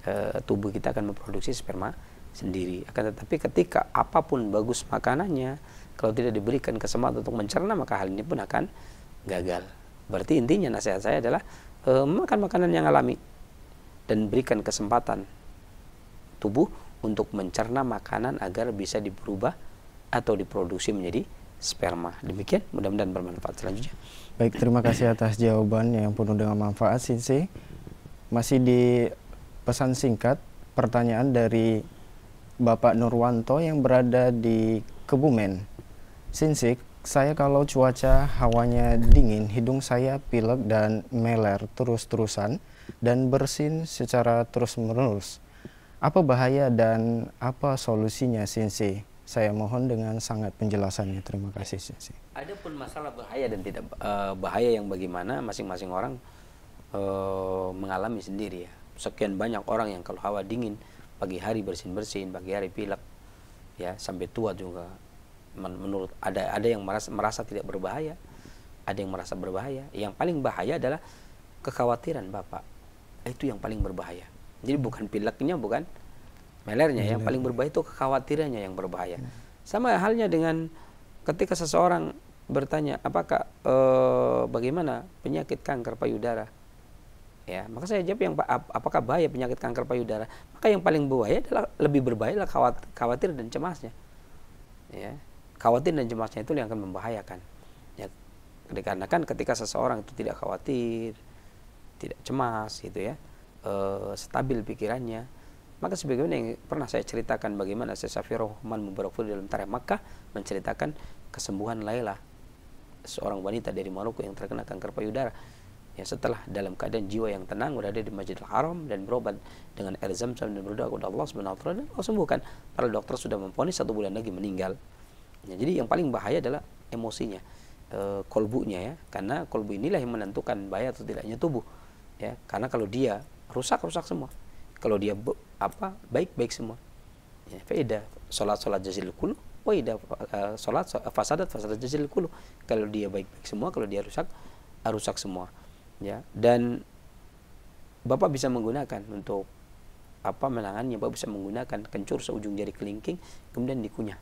e, tubuh kita akan memproduksi sperma sendiri. Akan tetapi ketika apapun bagus makanannya, kalau tidak diberikan kesempatan untuk mencerna maka hal ini pun akan gagal. Berarti intinya nasihat saya adalah e, eh, makan makanan yang alami dan berikan kesempatan tubuh untuk mencerna makanan agar bisa diperubah atau diproduksi menjadi sperma. Demikian, mudah-mudahan bermanfaat selanjutnya. Baik, terima kasih atas jawaban yang penuh dengan manfaat, Sinsi. Masih di pesan singkat, pertanyaan dari Bapak Nurwanto yang berada di Kebumen. Sinsik, saya kalau cuaca hawanya dingin, hidung saya pilek dan meler terus-terusan dan bersin secara terus-menerus. Apa bahaya dan apa solusinya Sinsik? Saya mohon dengan sangat penjelasannya. Terima kasih Sinsik. Ada pun masalah bahaya dan tidak eh, bahaya yang bagaimana masing-masing orang eh, mengalami sendiri ya. Sekian banyak orang yang kalau hawa dingin pagi hari bersin-bersin, pagi hari pilek, ya sampai tua juga. Menurut ada ada yang merasa, merasa tidak berbahaya, ada yang merasa berbahaya. Yang paling bahaya adalah kekhawatiran bapak. Itu yang paling berbahaya. Jadi bukan pileknya, bukan melernya. Yang paling berbahaya itu kekhawatirannya yang berbahaya. Ya. Sama halnya dengan ketika seseorang bertanya, apakah eh, bagaimana penyakit kanker payudara? ya maka saya jawab yang apakah bahaya penyakit kanker payudara maka yang paling bahaya adalah lebih berbahaya adalah khawatir, dan cemasnya ya khawatir dan cemasnya itu yang akan membahayakan ya dikarenakan ketika seseorang itu tidak khawatir tidak cemas gitu ya e, stabil pikirannya maka sebagaimana yang pernah saya ceritakan bagaimana saya Rahman Mubarakfur dalam tarikh Makkah menceritakan kesembuhan Laila seorang wanita dari Maroko yang terkena kanker payudara ya setelah dalam keadaan jiwa yang tenang berada di Masjidil Haram dan berobat dengan air zam-zam dan berdoa kepada Allah Subhanahu wa taala Allah sembuhkan para dokter sudah memvonis satu bulan lagi meninggal ya, jadi yang paling bahaya adalah emosinya e, kolbunya ya karena kolbu inilah yang menentukan bahaya atau tidaknya tubuh ya karena kalau dia rusak rusak semua kalau dia apa baik baik semua ya faedah salat salat jazil kulu faedah salat fasadat fasadat jazil kulu kalau dia baik baik semua kalau dia rusak eh, rusak semua ya dan bapak bisa menggunakan untuk apa menangannya bapak bisa menggunakan kencur seujung jari kelingking kemudian dikunyah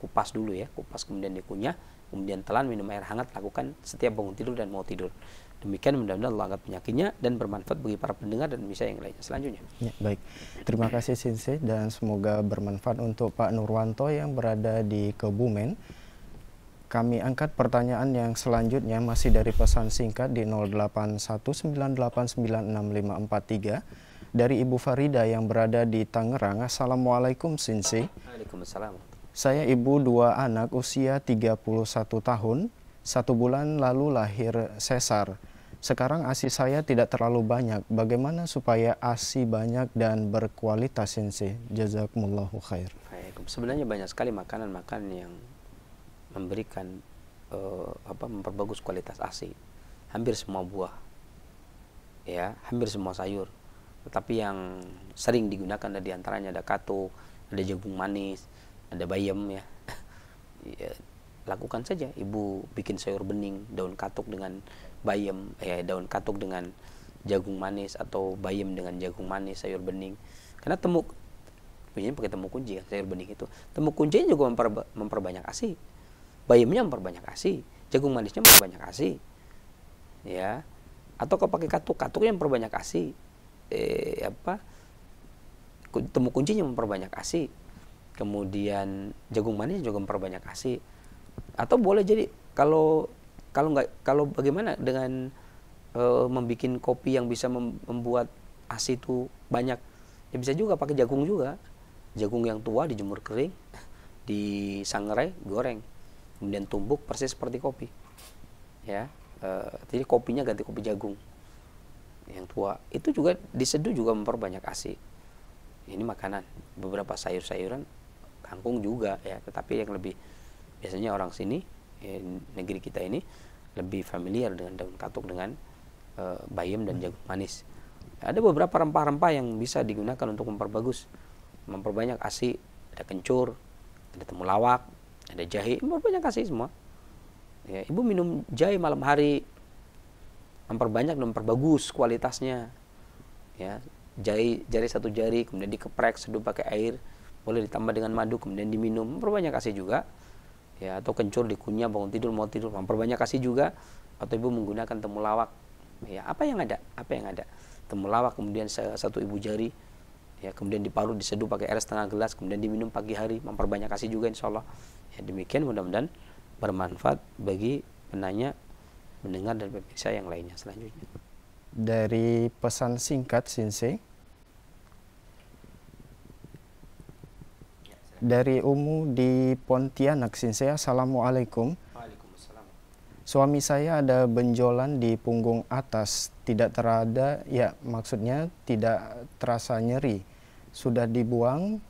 kupas dulu ya kupas kemudian dikunyah kemudian telan minum air hangat lakukan setiap bangun tidur dan mau tidur demikian mudah-mudahan Allah angkat penyakitnya dan bermanfaat bagi para pendengar dan bisa yang lainnya selanjutnya ya, baik terima kasih Sensei dan semoga bermanfaat untuk Pak Nurwanto yang berada di Kebumen kami angkat pertanyaan yang selanjutnya masih dari pesan singkat di 0819896543 dari Ibu Farida yang berada di Tangerang. Assalamualaikum Sinsi. Waalaikumsalam. Saya ibu dua anak usia 31 tahun, satu bulan lalu lahir sesar. Sekarang ASI saya tidak terlalu banyak. Bagaimana supaya ASI banyak dan berkualitas Sinsi? Jazakumullahu khair. Sebenarnya banyak sekali makanan-makanan yang memberikan uh, apa memperbagus kualitas ASI hampir semua buah ya hampir semua sayur tetapi yang sering digunakan ada diantaranya ada kato ada jagung manis ada bayam ya, ya lakukan saja ibu bikin sayur bening daun katuk dengan bayam eh daun katuk dengan jagung manis atau bayam dengan jagung manis sayur bening karena temuk punya pakai temu kunci kan sayur bening itu temu kunci juga memperba memperbanyak asi bayamnya memperbanyak ASI, jagung manisnya memperbanyak ASI. Ya. Atau kau pakai katuk, katuknya memperbanyak ASI. Eh apa? Temu kuncinya memperbanyak ASI. Kemudian jagung manis juga memperbanyak ASI. Atau boleh jadi kalau kalau nggak kalau bagaimana dengan e, eh, membuat kopi yang bisa membuat ASI itu banyak ya bisa juga pakai jagung juga jagung yang tua dijemur kering disangrai goreng kemudian tumbuk persis seperti kopi ya e, jadi kopinya ganti kopi jagung yang tua itu juga diseduh juga memperbanyak asi ini makanan beberapa sayur-sayuran kangkung juga ya tetapi yang lebih biasanya orang sini ya, negeri kita ini lebih familiar dengan daun katuk dengan e, bayam dan jagung manis ada beberapa rempah-rempah yang bisa digunakan untuk memperbagus memperbanyak asi ada kencur ada temulawak ada jahe ibu banyak kasih semua ya, ibu minum jahe malam hari memperbanyak dan memperbagus kualitasnya ya jari jari satu jari kemudian dikeprek seduh pakai air boleh ditambah dengan madu kemudian diminum memperbanyak kasih juga ya atau kencur dikunyah bangun tidur mau tidur memperbanyak kasih juga atau ibu menggunakan temulawak ya apa yang ada apa yang ada temulawak kemudian satu ibu jari ya kemudian diparut diseduh pakai air setengah gelas kemudian diminum pagi hari memperbanyak kasih juga insya Allah ya, demikian mudah-mudahan bermanfaat bagi penanya mendengar dan pemirsa yang lainnya selanjutnya dari pesan singkat Sinse dari Umu di Pontianak Sinse Assalamualaikum Suami saya ada benjolan di punggung atas, tidak terada, ya maksudnya tidak terasa nyeri. Sudah dibuang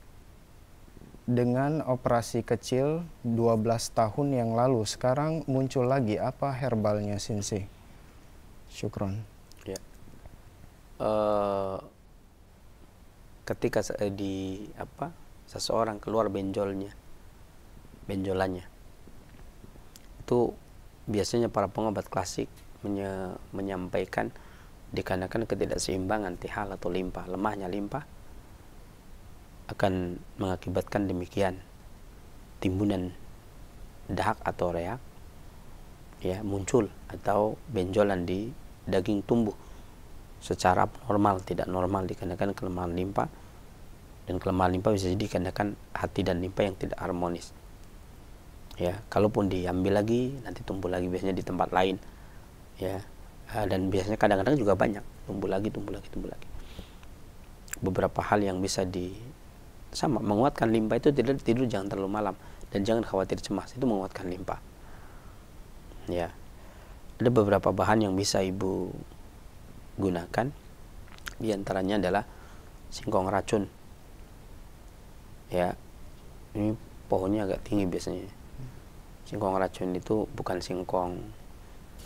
dengan operasi kecil 12 tahun yang lalu. Sekarang muncul lagi apa herbalnya Sinsi? Syukron. Ya. Uh, ketika eh, di apa seseorang keluar benjolnya, benjolannya, itu biasanya para pengobat klasik menye menyampaikan dikarenakan ketidakseimbangan tihal atau limpa. lemahnya limpa akan mengakibatkan demikian timbunan dahak atau reak ya muncul atau benjolan di daging tumbuh secara normal tidak normal dikarenakan kelemahan limpa dan kelemahan limpa bisa jadi dikarenakan hati dan limpa yang tidak harmonis ya kalaupun diambil lagi nanti tumbuh lagi biasanya di tempat lain ya eh, dan biasanya kadang-kadang juga banyak tumbuh lagi tumbuh lagi tumbuh lagi beberapa hal yang bisa di sama menguatkan limpa itu tidur tidur jangan terlalu malam dan jangan khawatir cemas itu menguatkan limpa ya ada beberapa bahan yang bisa ibu gunakan diantaranya adalah singkong racun ya ini pohonnya agak tinggi biasanya singkong racun itu bukan singkong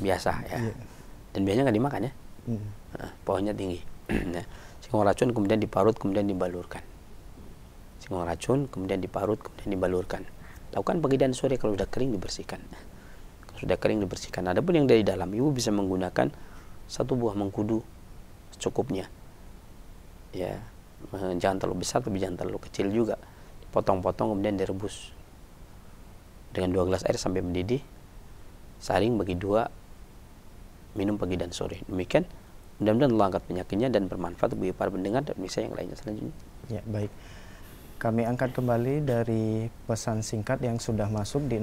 biasa ya yeah. dan biasanya nggak dimakan ya mm. nah, pohonnya tinggi nah, singkong racun kemudian diparut kemudian dibalurkan singkong racun kemudian diparut kemudian dibalurkan lakukan pagi dan sore kalau sudah kering dibersihkan kalau sudah kering dibersihkan adapun yang dari dalam ibu bisa menggunakan satu buah mengkudu secukupnya ya eh, jangan terlalu besar tapi jangan terlalu kecil juga potong-potong kemudian direbus dengan dua gelas air sampai mendidih saring bagi dua minum pagi dan sore demikian mudah-mudahan Allah angkat penyakitnya dan bermanfaat bagi para pendengar dan bisa yang lainnya selanjutnya ya baik kami angkat kembali dari pesan singkat yang sudah masuk di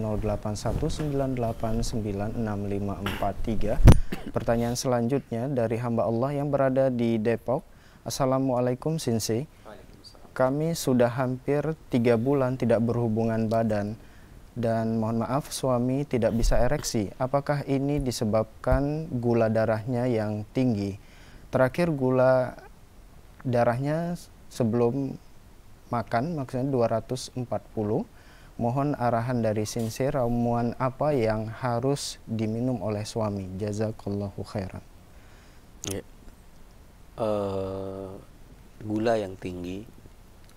0819896543. Pertanyaan selanjutnya dari hamba Allah yang berada di Depok. Assalamualaikum Sinsi. Kami sudah hampir tiga bulan tidak berhubungan badan dan mohon maaf suami tidak bisa ereksi. Apakah ini disebabkan gula darahnya yang tinggi? Terakhir gula darahnya sebelum makan maksudnya 240. Mohon arahan dari sincere ramuan apa yang harus diminum oleh suami. Jazakallahu khairan. Ya. Uh, gula yang tinggi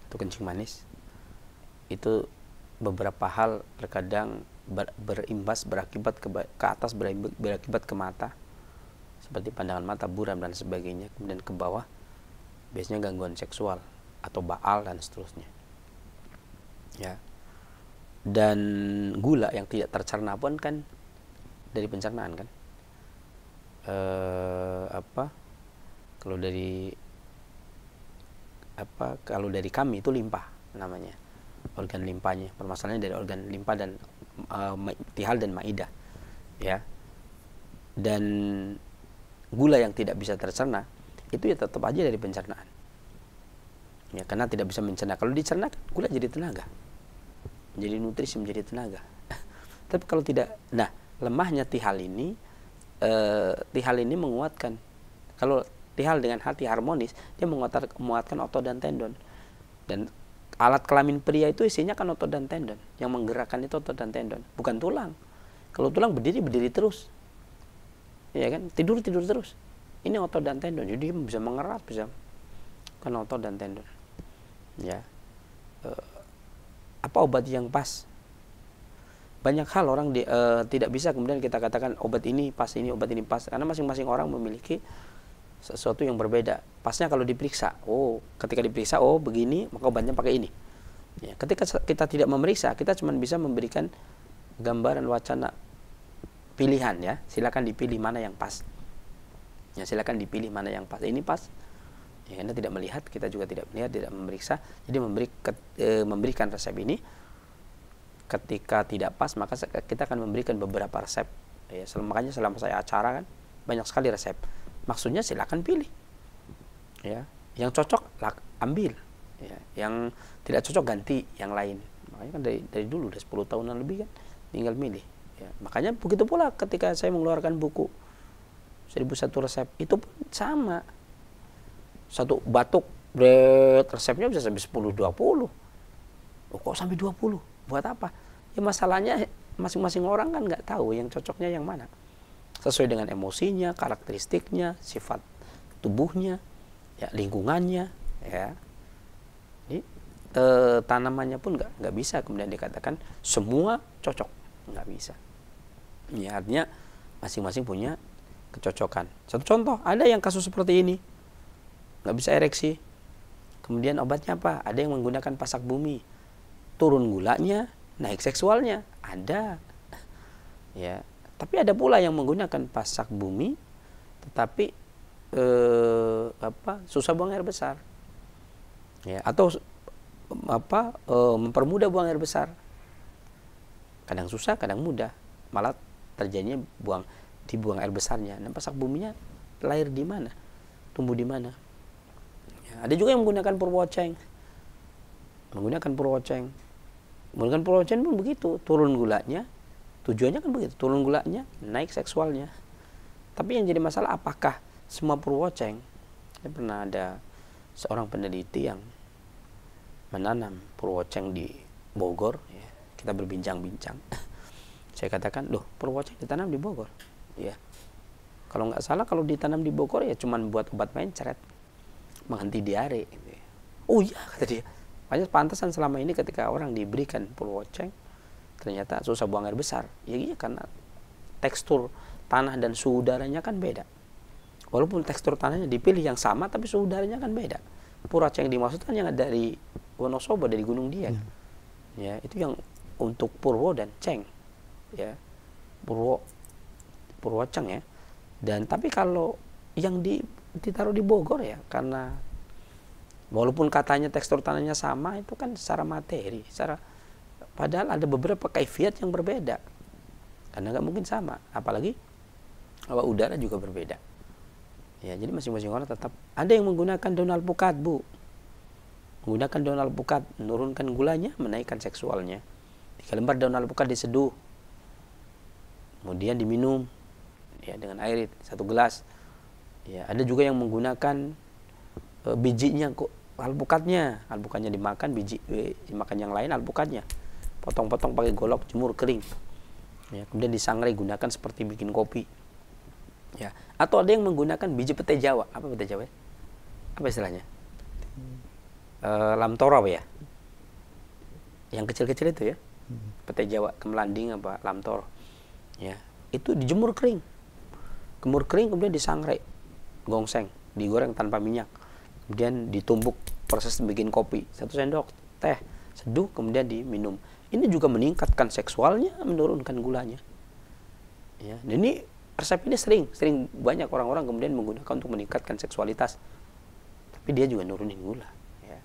itu kencing manis itu beberapa hal terkadang ber, berimbas berakibat ke, ke atas berakibat berakibat ke mata seperti pandangan mata buram dan sebagainya kemudian ke bawah biasanya gangguan seksual atau baal dan seterusnya ya dan gula yang tidak tercerna pun kan dari pencernaan kan e, apa kalau dari apa kalau dari kami itu limpah namanya organ limpanya permasalahannya dari organ limpa dan uh, tihal dan maida, ya dan gula yang tidak bisa tercerna itu ya tetap aja dari pencernaan ya karena tidak bisa mencerna kalau dicerna gula jadi tenaga jadi nutrisi menjadi tenaga tapi kalau tidak nah lemahnya tihal ini e, tihal ini menguatkan kalau tihal dengan hati harmonis dia menguatkan otot dan tendon dan alat kelamin pria itu isinya kan otot dan tendon. Yang menggerakkan itu otot dan tendon, bukan tulang. Kalau tulang berdiri berdiri terus. Ya kan? Tidur tidur terus. Ini otot dan tendon. Jadi bisa mengerat, bisa kan otot dan tendon. Ya. E, apa obat yang pas? Banyak hal orang di, e, tidak bisa kemudian kita katakan obat ini pas ini, obat ini pas karena masing-masing orang memiliki sesuatu yang berbeda. Pasnya kalau diperiksa, oh ketika diperiksa oh begini maka obatnya pakai ini. Ya, ketika kita tidak memeriksa, kita cuma bisa memberikan gambaran wacana pilihan ya. Silakan dipilih mana yang pas. Ya, silakan dipilih mana yang pas. Ini pas. Ya, Anda tidak melihat, kita juga tidak melihat, tidak memeriksa. Jadi memberi ke, e, memberikan resep ini ketika tidak pas maka kita akan memberikan beberapa resep. Ya, makanya selama saya acara kan banyak sekali resep maksudnya silakan pilih ya yang cocok ambil ya. yang tidak cocok ganti yang lain makanya kan dari dari dulu udah 10 tahunan lebih kan tinggal milih ya. makanya begitu pula ketika saya mengeluarkan buku seribu satu resep itu pun sama satu batuk bret, resepnya bisa sampai 10 20 oh, kok sampai 20 buat apa ya masalahnya masing-masing orang kan nggak tahu yang cocoknya yang mana sesuai dengan emosinya, karakteristiknya, sifat tubuhnya, ya lingkungannya, ya. Jadi e, tanamannya pun nggak nggak bisa kemudian dikatakan semua cocok, nggak bisa. Ya, artinya masing-masing punya kecocokan. Satu contoh, ada yang kasus seperti ini, nggak bisa ereksi. Kemudian obatnya apa? Ada yang menggunakan pasak bumi, turun gulanya, naik seksualnya, ada. Ya, tapi ada pula yang menggunakan pasak bumi, tetapi eh, apa susah buang air besar, ya atau apa eh, mempermudah buang air besar. Kadang susah, kadang mudah, malah terjadinya buang dibuang air besarnya. Dan pasak buminya lahir di mana, tumbuh di mana. Ya, ada juga yang menggunakan purwoceng, menggunakan purwoceng, menggunakan purwoceng pun begitu, turun gulanya, Tujuannya kan begitu, turun gulanya, naik seksualnya. Tapi yang jadi masalah apakah semua purwoceng? Saya pernah ada seorang peneliti yang menanam purwoceng di Bogor. Ya. Kita berbincang-bincang. Saya katakan, loh purwoceng ditanam di Bogor. Ya. Kalau nggak salah kalau ditanam di Bogor ya cuman buat obat mencret. Menghenti diare. Gitu ya. Oh iya kata dia. Pantesan pantasan selama ini ketika orang diberikan purwoceng ternyata susah buang air besar ya iya karena tekstur tanah dan suhu udaranya kan beda walaupun tekstur tanahnya dipilih yang sama tapi suhu udaranya kan beda pura yang dimaksudkan yang dari Wonosobo dari Gunung Dieng ya. ya itu yang untuk Purwo dan Ceng ya Purwo Purwoceng ya dan tapi kalau yang di, ditaruh di Bogor ya karena walaupun katanya tekstur tanahnya sama itu kan secara materi secara Padahal ada beberapa kaifiat yang berbeda. Karena nggak mungkin sama. Apalagi hawa udara juga berbeda. Ya, jadi masing-masing orang tetap ada yang menggunakan donal pukat, Bu. Menggunakan donal pukat menurunkan gulanya, menaikkan seksualnya. Tiga lembar donal pukat diseduh. Kemudian diminum ya dengan air satu gelas. Ya, ada juga yang menggunakan e, bijinya alpukatnya, alpukatnya dimakan, biji e, dimakan yang lain alpukatnya potong-potong pakai golok jemur kering ya, kemudian disangrai gunakan seperti bikin kopi ya atau ada yang menggunakan biji petai jawa apa petai jawa ya? apa istilahnya e, ya yang kecil-kecil itu ya hmm. petai jawa kemelanding apa lamtor ya itu dijemur kering kemur kering kemudian disangrai gongseng digoreng tanpa minyak kemudian ditumbuk proses bikin kopi satu sendok teh seduh kemudian diminum ini juga meningkatkan seksualnya, menurunkan gulanya. Ya, dan ini resep ini sering, sering banyak orang-orang kemudian menggunakan untuk meningkatkan seksualitas, tapi dia juga nurunin gula. Ya.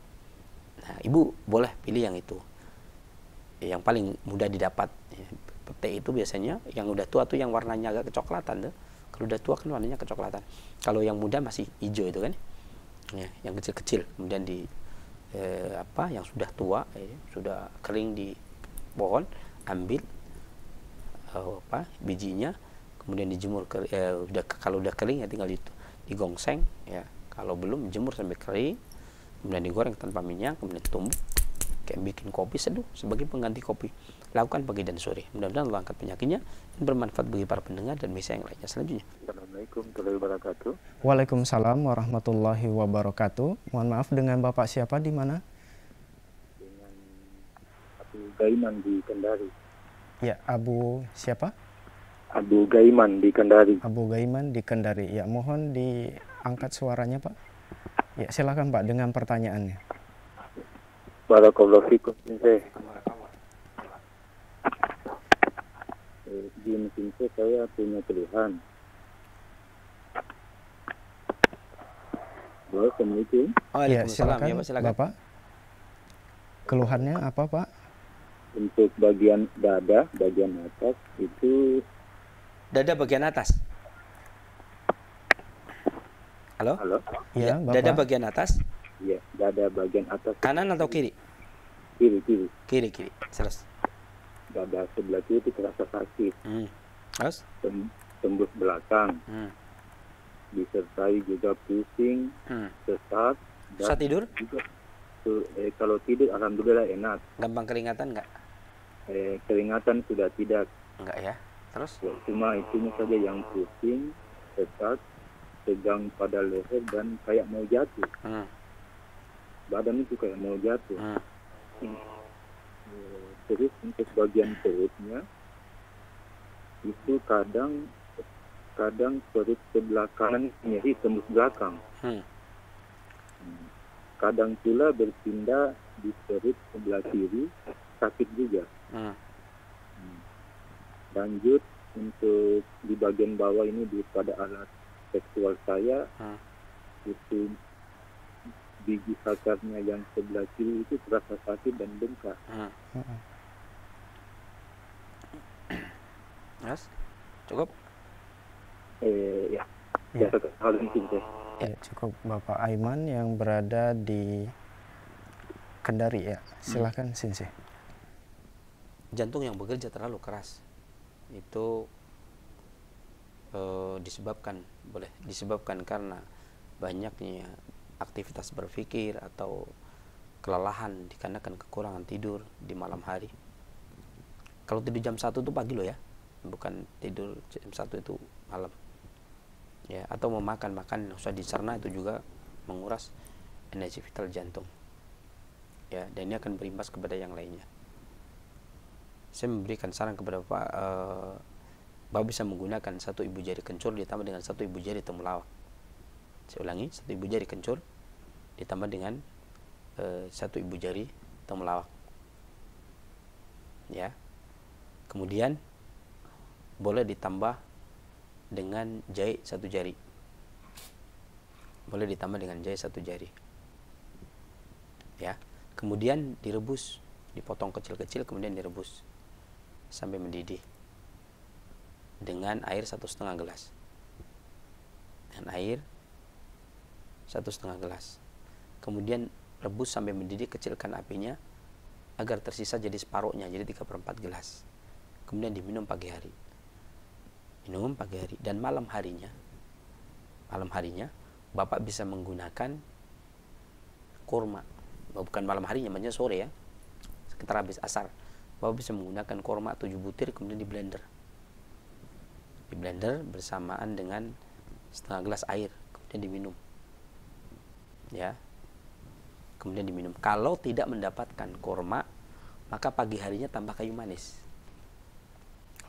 Nah, ibu boleh pilih yang itu, yang paling mudah didapat. Ya. Pepte itu biasanya yang udah tua tuh yang warnanya agak kecoklatan tuh. Kalau udah tua kan warnanya kecoklatan. Kalau yang muda masih hijau itu kan, ya, yang kecil-kecil kemudian di eh, apa yang sudah tua, ya, sudah kering di pohon ambil uh, apa bijinya kemudian dijemur ke, uh, udah kalau udah kering ya tinggal itu digongseng ya kalau belum jemur sampai kering kemudian digoreng tanpa minyak kemudian tumbuk kayak bikin kopi seduh sebagai pengganti kopi lakukan pagi dan sore mudah-mudahan Allah angkat penyakitnya dan bermanfaat bagi para pendengar dan bisa yang lainnya selanjutnya Assalamualaikum warahmatullahi wabarakatuh Waalaikumsalam warahmatullahi wabarakatuh mohon maaf dengan Bapak siapa di mana Gaiman di Kendari. Ya, Abu siapa? Abu Gaiman di Kendari. Abu Gaiman di Kendari. Ya, mohon diangkat suaranya, Pak. Ya, silakan Pak dengan pertanyaannya. Barakallahu fikum. Di mesin eh, saya punya keluhan. Assalamualaikum. Waalaikumsalam. Ya, silakan, ya, Pak, silakan. Bapak. Keluhannya apa, Pak? untuk bagian dada bagian atas itu dada bagian atas halo halo ya, ya dada bagian atas iya dada bagian atas kanan atau kiri kiri kiri kiri kiri terus dada sebelah kiri itu terasa sakit hmm. terus Tem tembus belakang hmm. disertai juga pusing hmm. sesat saat tidur juga, eh, kalau tidur alhamdulillah enak gampang keringatan nggak eh, keringatan sudah tidak enggak ya terus ya, cuma itu saja yang pusing sesak tegang pada leher dan kayak mau jatuh hmm. badan itu kayak mau jatuh hmm. Hmm. terus untuk bagian perutnya itu kadang kadang perut sebelah kanan nyeri tembus belakang hmm. hmm. kadang pula berpindah di perut sebelah kiri sakit juga Hmm. Lanjut untuk di bagian bawah ini di pada alat seksual saya hmm. itu gigi sakarnya yang sebelah kiri itu terasa sakit dan bengkak. Hmm. hmm. Mas, cukup? Eh ya, ya. ya hal mungkin Ya cukup Bapak Aiman yang berada di Kendari ya. Silahkan hmm jantung yang bekerja terlalu keras itu e, disebabkan boleh disebabkan karena banyaknya aktivitas berpikir atau kelelahan dikarenakan kekurangan tidur di malam hari kalau tidur jam satu itu pagi loh ya bukan tidur jam satu itu malam ya atau memakan makan yang sudah dicerna itu juga menguras energi vital jantung ya dan ini akan berimbas kepada yang lainnya saya memberikan saran kepada Pak uh, Bapak bisa menggunakan satu ibu jari kencur ditambah dengan satu ibu jari temulawak saya ulangi satu ibu jari kencur ditambah dengan uh, satu ibu jari temulawak ya kemudian boleh ditambah dengan jahit satu jari boleh ditambah dengan jahit satu jari ya kemudian direbus dipotong kecil-kecil kemudian direbus sampai mendidih dengan air satu setengah gelas dan air satu setengah gelas kemudian rebus sampai mendidih kecilkan apinya agar tersisa jadi separuhnya jadi tiga per 4 gelas kemudian diminum pagi hari minum pagi hari dan malam harinya malam harinya bapak bisa menggunakan kurma bukan malam harinya maksudnya sore ya sekitar habis asar Bapak bisa menggunakan kurma 7 butir kemudian di blender. Di blender bersamaan dengan setengah gelas air kemudian diminum. Ya. Kemudian diminum. Kalau tidak mendapatkan kurma, maka pagi harinya tambah kayu manis.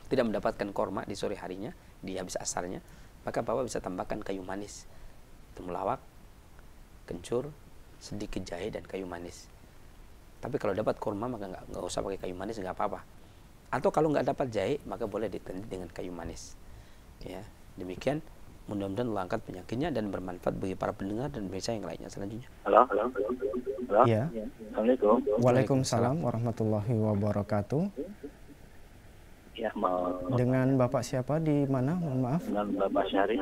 tidak mendapatkan kurma di sore harinya, di habis asarnya, maka Bapak bisa tambahkan kayu manis. Temulawak, kencur, sedikit jahe dan kayu manis tapi kalau dapat kurma maka nggak nggak usah pakai kayu manis nggak apa-apa. Atau kalau nggak dapat jahe maka boleh ditenit dengan kayu manis. Ya demikian mudah-mudahan Allah penyakitnya dan bermanfaat bagi para pendengar dan pemirsa yang lainnya selanjutnya. Halo, halo, halo. halo. Ya. Assalamualaikum. Waalaikumsalam warahmatullahi wabarakatuh. Ya, mau. Dengan Bapak siapa di mana? Mohon maaf. Dengan Bapak Syarif.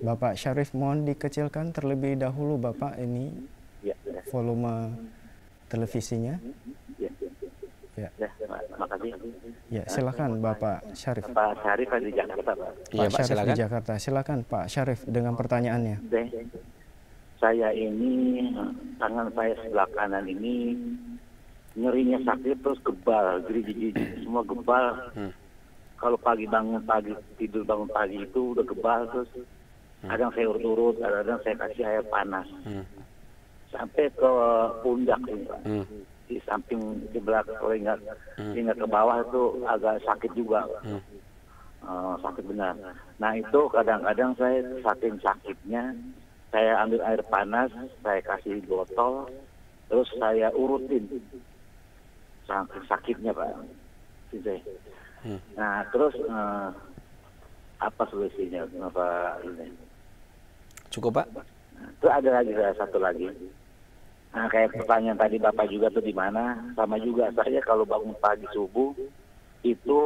Bapak Syarif mohon dikecilkan terlebih dahulu Bapak ini ya, ya. volume televisinya. Ya. ya, terima kasih. Ya, silakan Bapak Syarif. Iya, iya, Pak Syarif di Jakarta, Pak. Pak ya, Pak, Syarif silakan. di Jakarta. Silakan Pak Syarif dengan pertanyaannya. Saya ini tangan saya sebelah kanan ini nyerinya sakit terus gebal, gerigi semua gebal. Hmm. Kalau pagi bangun pagi tidur bangun pagi itu udah gebal terus. Hmm. Kadang saya urut-urut, kadang saya kasih air panas. Hmm sampai ke pundak Hmm. Di samping di belakang hingga, hmm. hingga ke bawah itu agak sakit juga Hmm. Uh, sakit benar. Nah itu kadang-kadang saya saking sakitnya saya ambil air panas, saya kasih botol, terus saya urutin sakit sakitnya Pak. Hmm. Nah terus uh, apa solusinya Pak ini? Cukup Pak. Nah, itu ada lagi satu lagi. Nah, kayak pertanyaan tadi Bapak juga tuh di mana, sama juga saya kalau bangun pagi subuh itu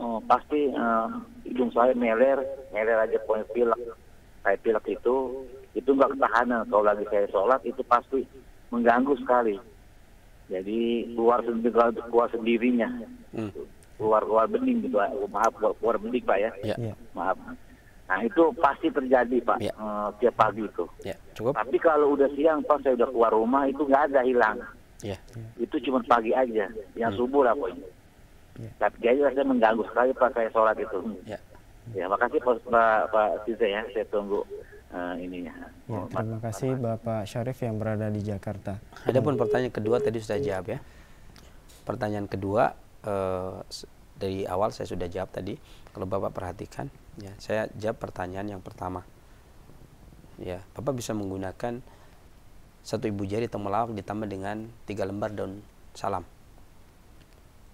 uh, pasti uh, hidung saya meler, meler aja poin pilek. kayak pilek itu, itu nggak ketahanan. Kalau lagi saya sholat itu pasti mengganggu sekali. Jadi keluar sendiri, keluar sendirinya, hmm. keluar keluar bening gitu, ah, maaf keluar bening pak ya, yeah. Iya. maaf. Nah itu pasti terjadi pak ya. Eh, tiap pagi itu. Ya, cukup. Tapi kalau udah siang pak saya udah keluar rumah itu nggak ada hilang. Ya. Itu cuma pagi aja, yang hmm. subuh lah pokoknya. Ya. Tapi jadi saya mengganggu sekali pak saya sholat itu. Ya. Ya makasih pak pak, pak Sisa, ya saya tunggu uh, ininya. Ya, terima kasih Bapak Syarif yang berada di Jakarta. pun pertanyaan kedua tadi sudah jawab ya. Pertanyaan kedua uh, dari awal saya sudah jawab tadi. Kalau Bapak perhatikan Ya, saya jawab pertanyaan yang pertama. Ya, Bapak bisa menggunakan satu ibu jari temulawak ditambah dengan tiga lembar daun salam.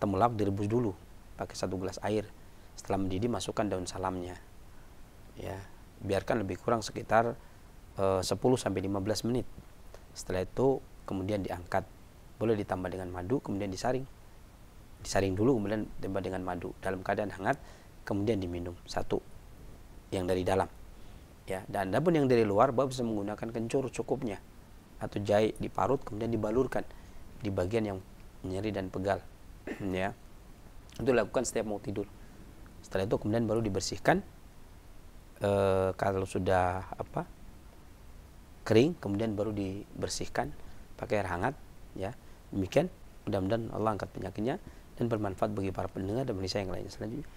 Temulawak direbus dulu pakai satu gelas air. Setelah mendidih masukkan daun salamnya. Ya, biarkan lebih kurang sekitar eh, 10 sampai 15 menit. Setelah itu kemudian diangkat. Boleh ditambah dengan madu kemudian disaring. Disaring dulu kemudian ditambah dengan madu dalam keadaan hangat kemudian diminum. Satu, yang dari dalam. Ya, dan ada yang dari luar bab bisa menggunakan kencur cukupnya atau jahe diparut kemudian dibalurkan di bagian yang nyeri dan pegal. ya. Itu dilakukan setiap mau tidur. Setelah itu kemudian baru dibersihkan e, kalau sudah apa? kering kemudian baru dibersihkan pakai air hangat ya. Demikian mudah-mudahan Allah angkat penyakitnya dan bermanfaat bagi para pendengar dan pemirsa yang lainnya selanjutnya.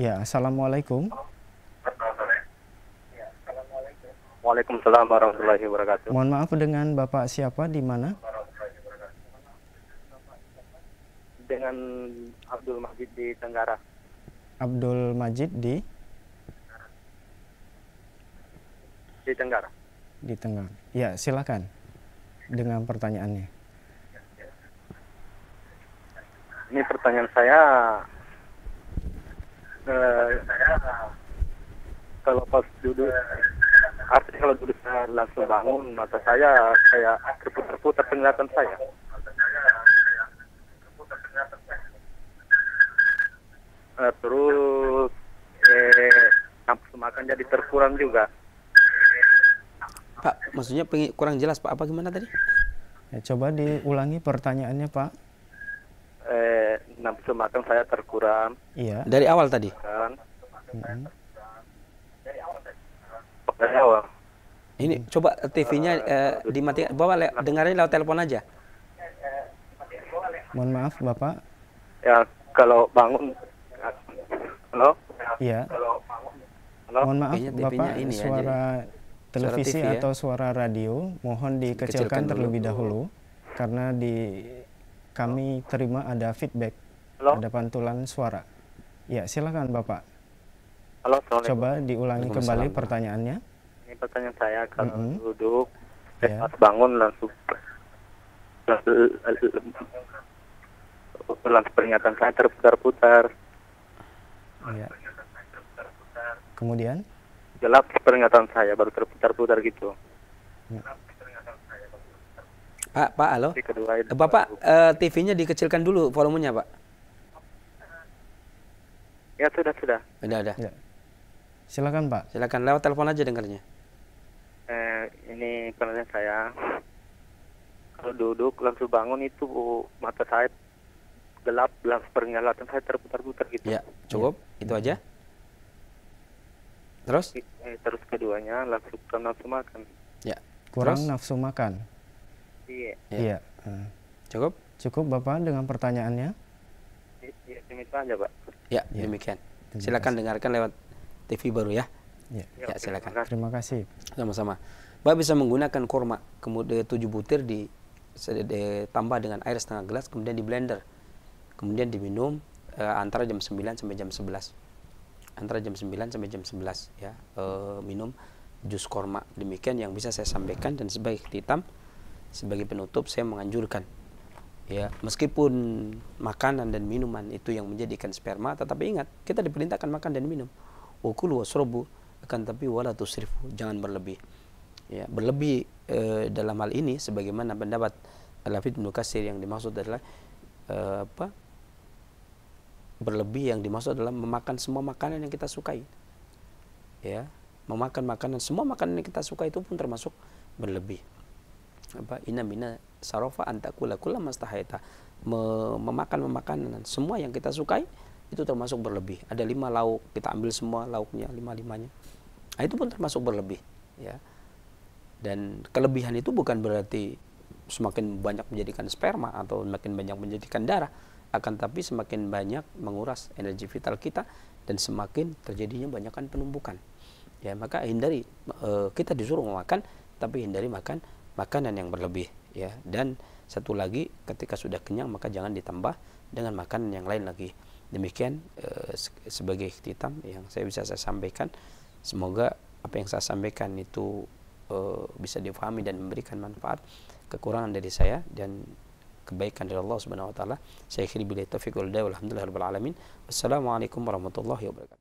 Ya, assalamualaikum. Waalaikumsalam warahmatullahi wabarakatuh. Mohon maaf dengan Bapak siapa di mana? Dengan Abdul Majid di Tenggara. Abdul Majid di di Tenggara. Di Tenggara. Ya, silakan dengan pertanyaannya. Ini pertanyaan saya eh, kalau pas duduk artinya kalau dulu saya langsung bangun mata saya kayak terputar-putar penglihatan saya uh, terus eh, nafsu makan jadi terkurang juga Pak maksudnya kurang jelas Pak apa gimana tadi ya, coba diulangi pertanyaannya Pak eh, nafsu makan saya terkurang iya dari awal tadi Mm -hmm dari awal. Ini coba TV-nya uh, eh, eh, dimatikan. Bawa le- dengarnya lewat telepon aja. Mohon maaf, Bapak. Ya, kalau bangun Halo? Iya. Kalau bangun. Halo? Mohon maaf, Bapak, ini suara aja. televisi suara ya. TV, atau ya? suara radio mohon dikecilkan Kecilkan terlebih dulu. dahulu karena di kami terima ada feedback, Halo? ada pantulan suara. Ya, silakan Bapak. Halo, Coba diulangi kembali pertanyaannya pertanyaan saya kalau mm -hmm. duduk yeah. pas bangun langsung langsung, langsung peringatan saya terputar-putar. Yeah. Kemudian? Gelap peringatan saya baru terputar-putar gitu. Yeah. Pak, Pak, halo. Kedua, Bapak, uh, eh, TV-nya dikecilkan dulu volumenya, Pak. Ya, sudah, sudah. Sudah, ada. Ya. Silakan, Pak. Silakan lewat telepon aja dengarnya eh, ini penelitian saya kalau duduk langsung bangun itu mata saya gelap gelap penglihatan saya terputar-putar gitu ya cukup ya. itu aja terus eh, terus keduanya langsung kurang nafsu makan ya kurang terus? nafsu makan iya ya. iya ya. cukup cukup bapak dengan pertanyaannya ya demikian aja pak ya, ya. demikian silakan dengarkan lewat TV baru ya Ya, ya, ya silakan. Terima kasih. Sama-sama. Mbak bisa menggunakan kurma kemudian eh, tujuh butir di eh, ditambah dengan air setengah gelas kemudian di blender. Kemudian diminum e, antara jam 9 sampai jam 11. Antara jam 9 sampai jam 11 ya. E, minum jus kurma. Demikian yang bisa saya sampaikan dan sebagai hitam sebagai penutup saya menganjurkan ya meskipun makanan dan minuman itu yang menjadikan sperma tetapi ingat kita diperintahkan makan dan minum ukul wasrobu akan tapi wala tusrifu jangan berlebih ya berlebih e, dalam hal ini sebagaimana pendapat Al-Hafidz Ibnu Katsir yang dimaksud adalah e, apa berlebih yang dimaksud adalah memakan semua makanan yang kita sukai ya memakan makanan semua makanan yang kita suka itu pun termasuk berlebih apa ina mina sarofa antakula kula mastahaita memakan makanan semua yang kita sukai itu termasuk berlebih ada lima lauk kita ambil semua lauknya lima limanya Nah, itu pun termasuk berlebih. Ya. Dan kelebihan itu bukan berarti semakin banyak menjadikan sperma atau semakin banyak menjadikan darah, akan tapi semakin banyak menguras energi vital kita dan semakin terjadinya banyakkan penumpukan. Ya, maka hindari e, kita disuruh makan tapi hindari makan makanan yang berlebih ya dan satu lagi ketika sudah kenyang maka jangan ditambah dengan makanan yang lain lagi demikian e, sebagai titam yang saya bisa saya sampaikan Semoga apa yang saya sampaikan itu uh, bisa difahami dan memberikan manfaat kekurangan dari saya dan kebaikan dari Allah Subhanahu wa taala. Saya akhiri bila taufiq wal hidayah. Alhamdulillah alamin. Wassalamualaikum warahmatullahi wabarakatuh.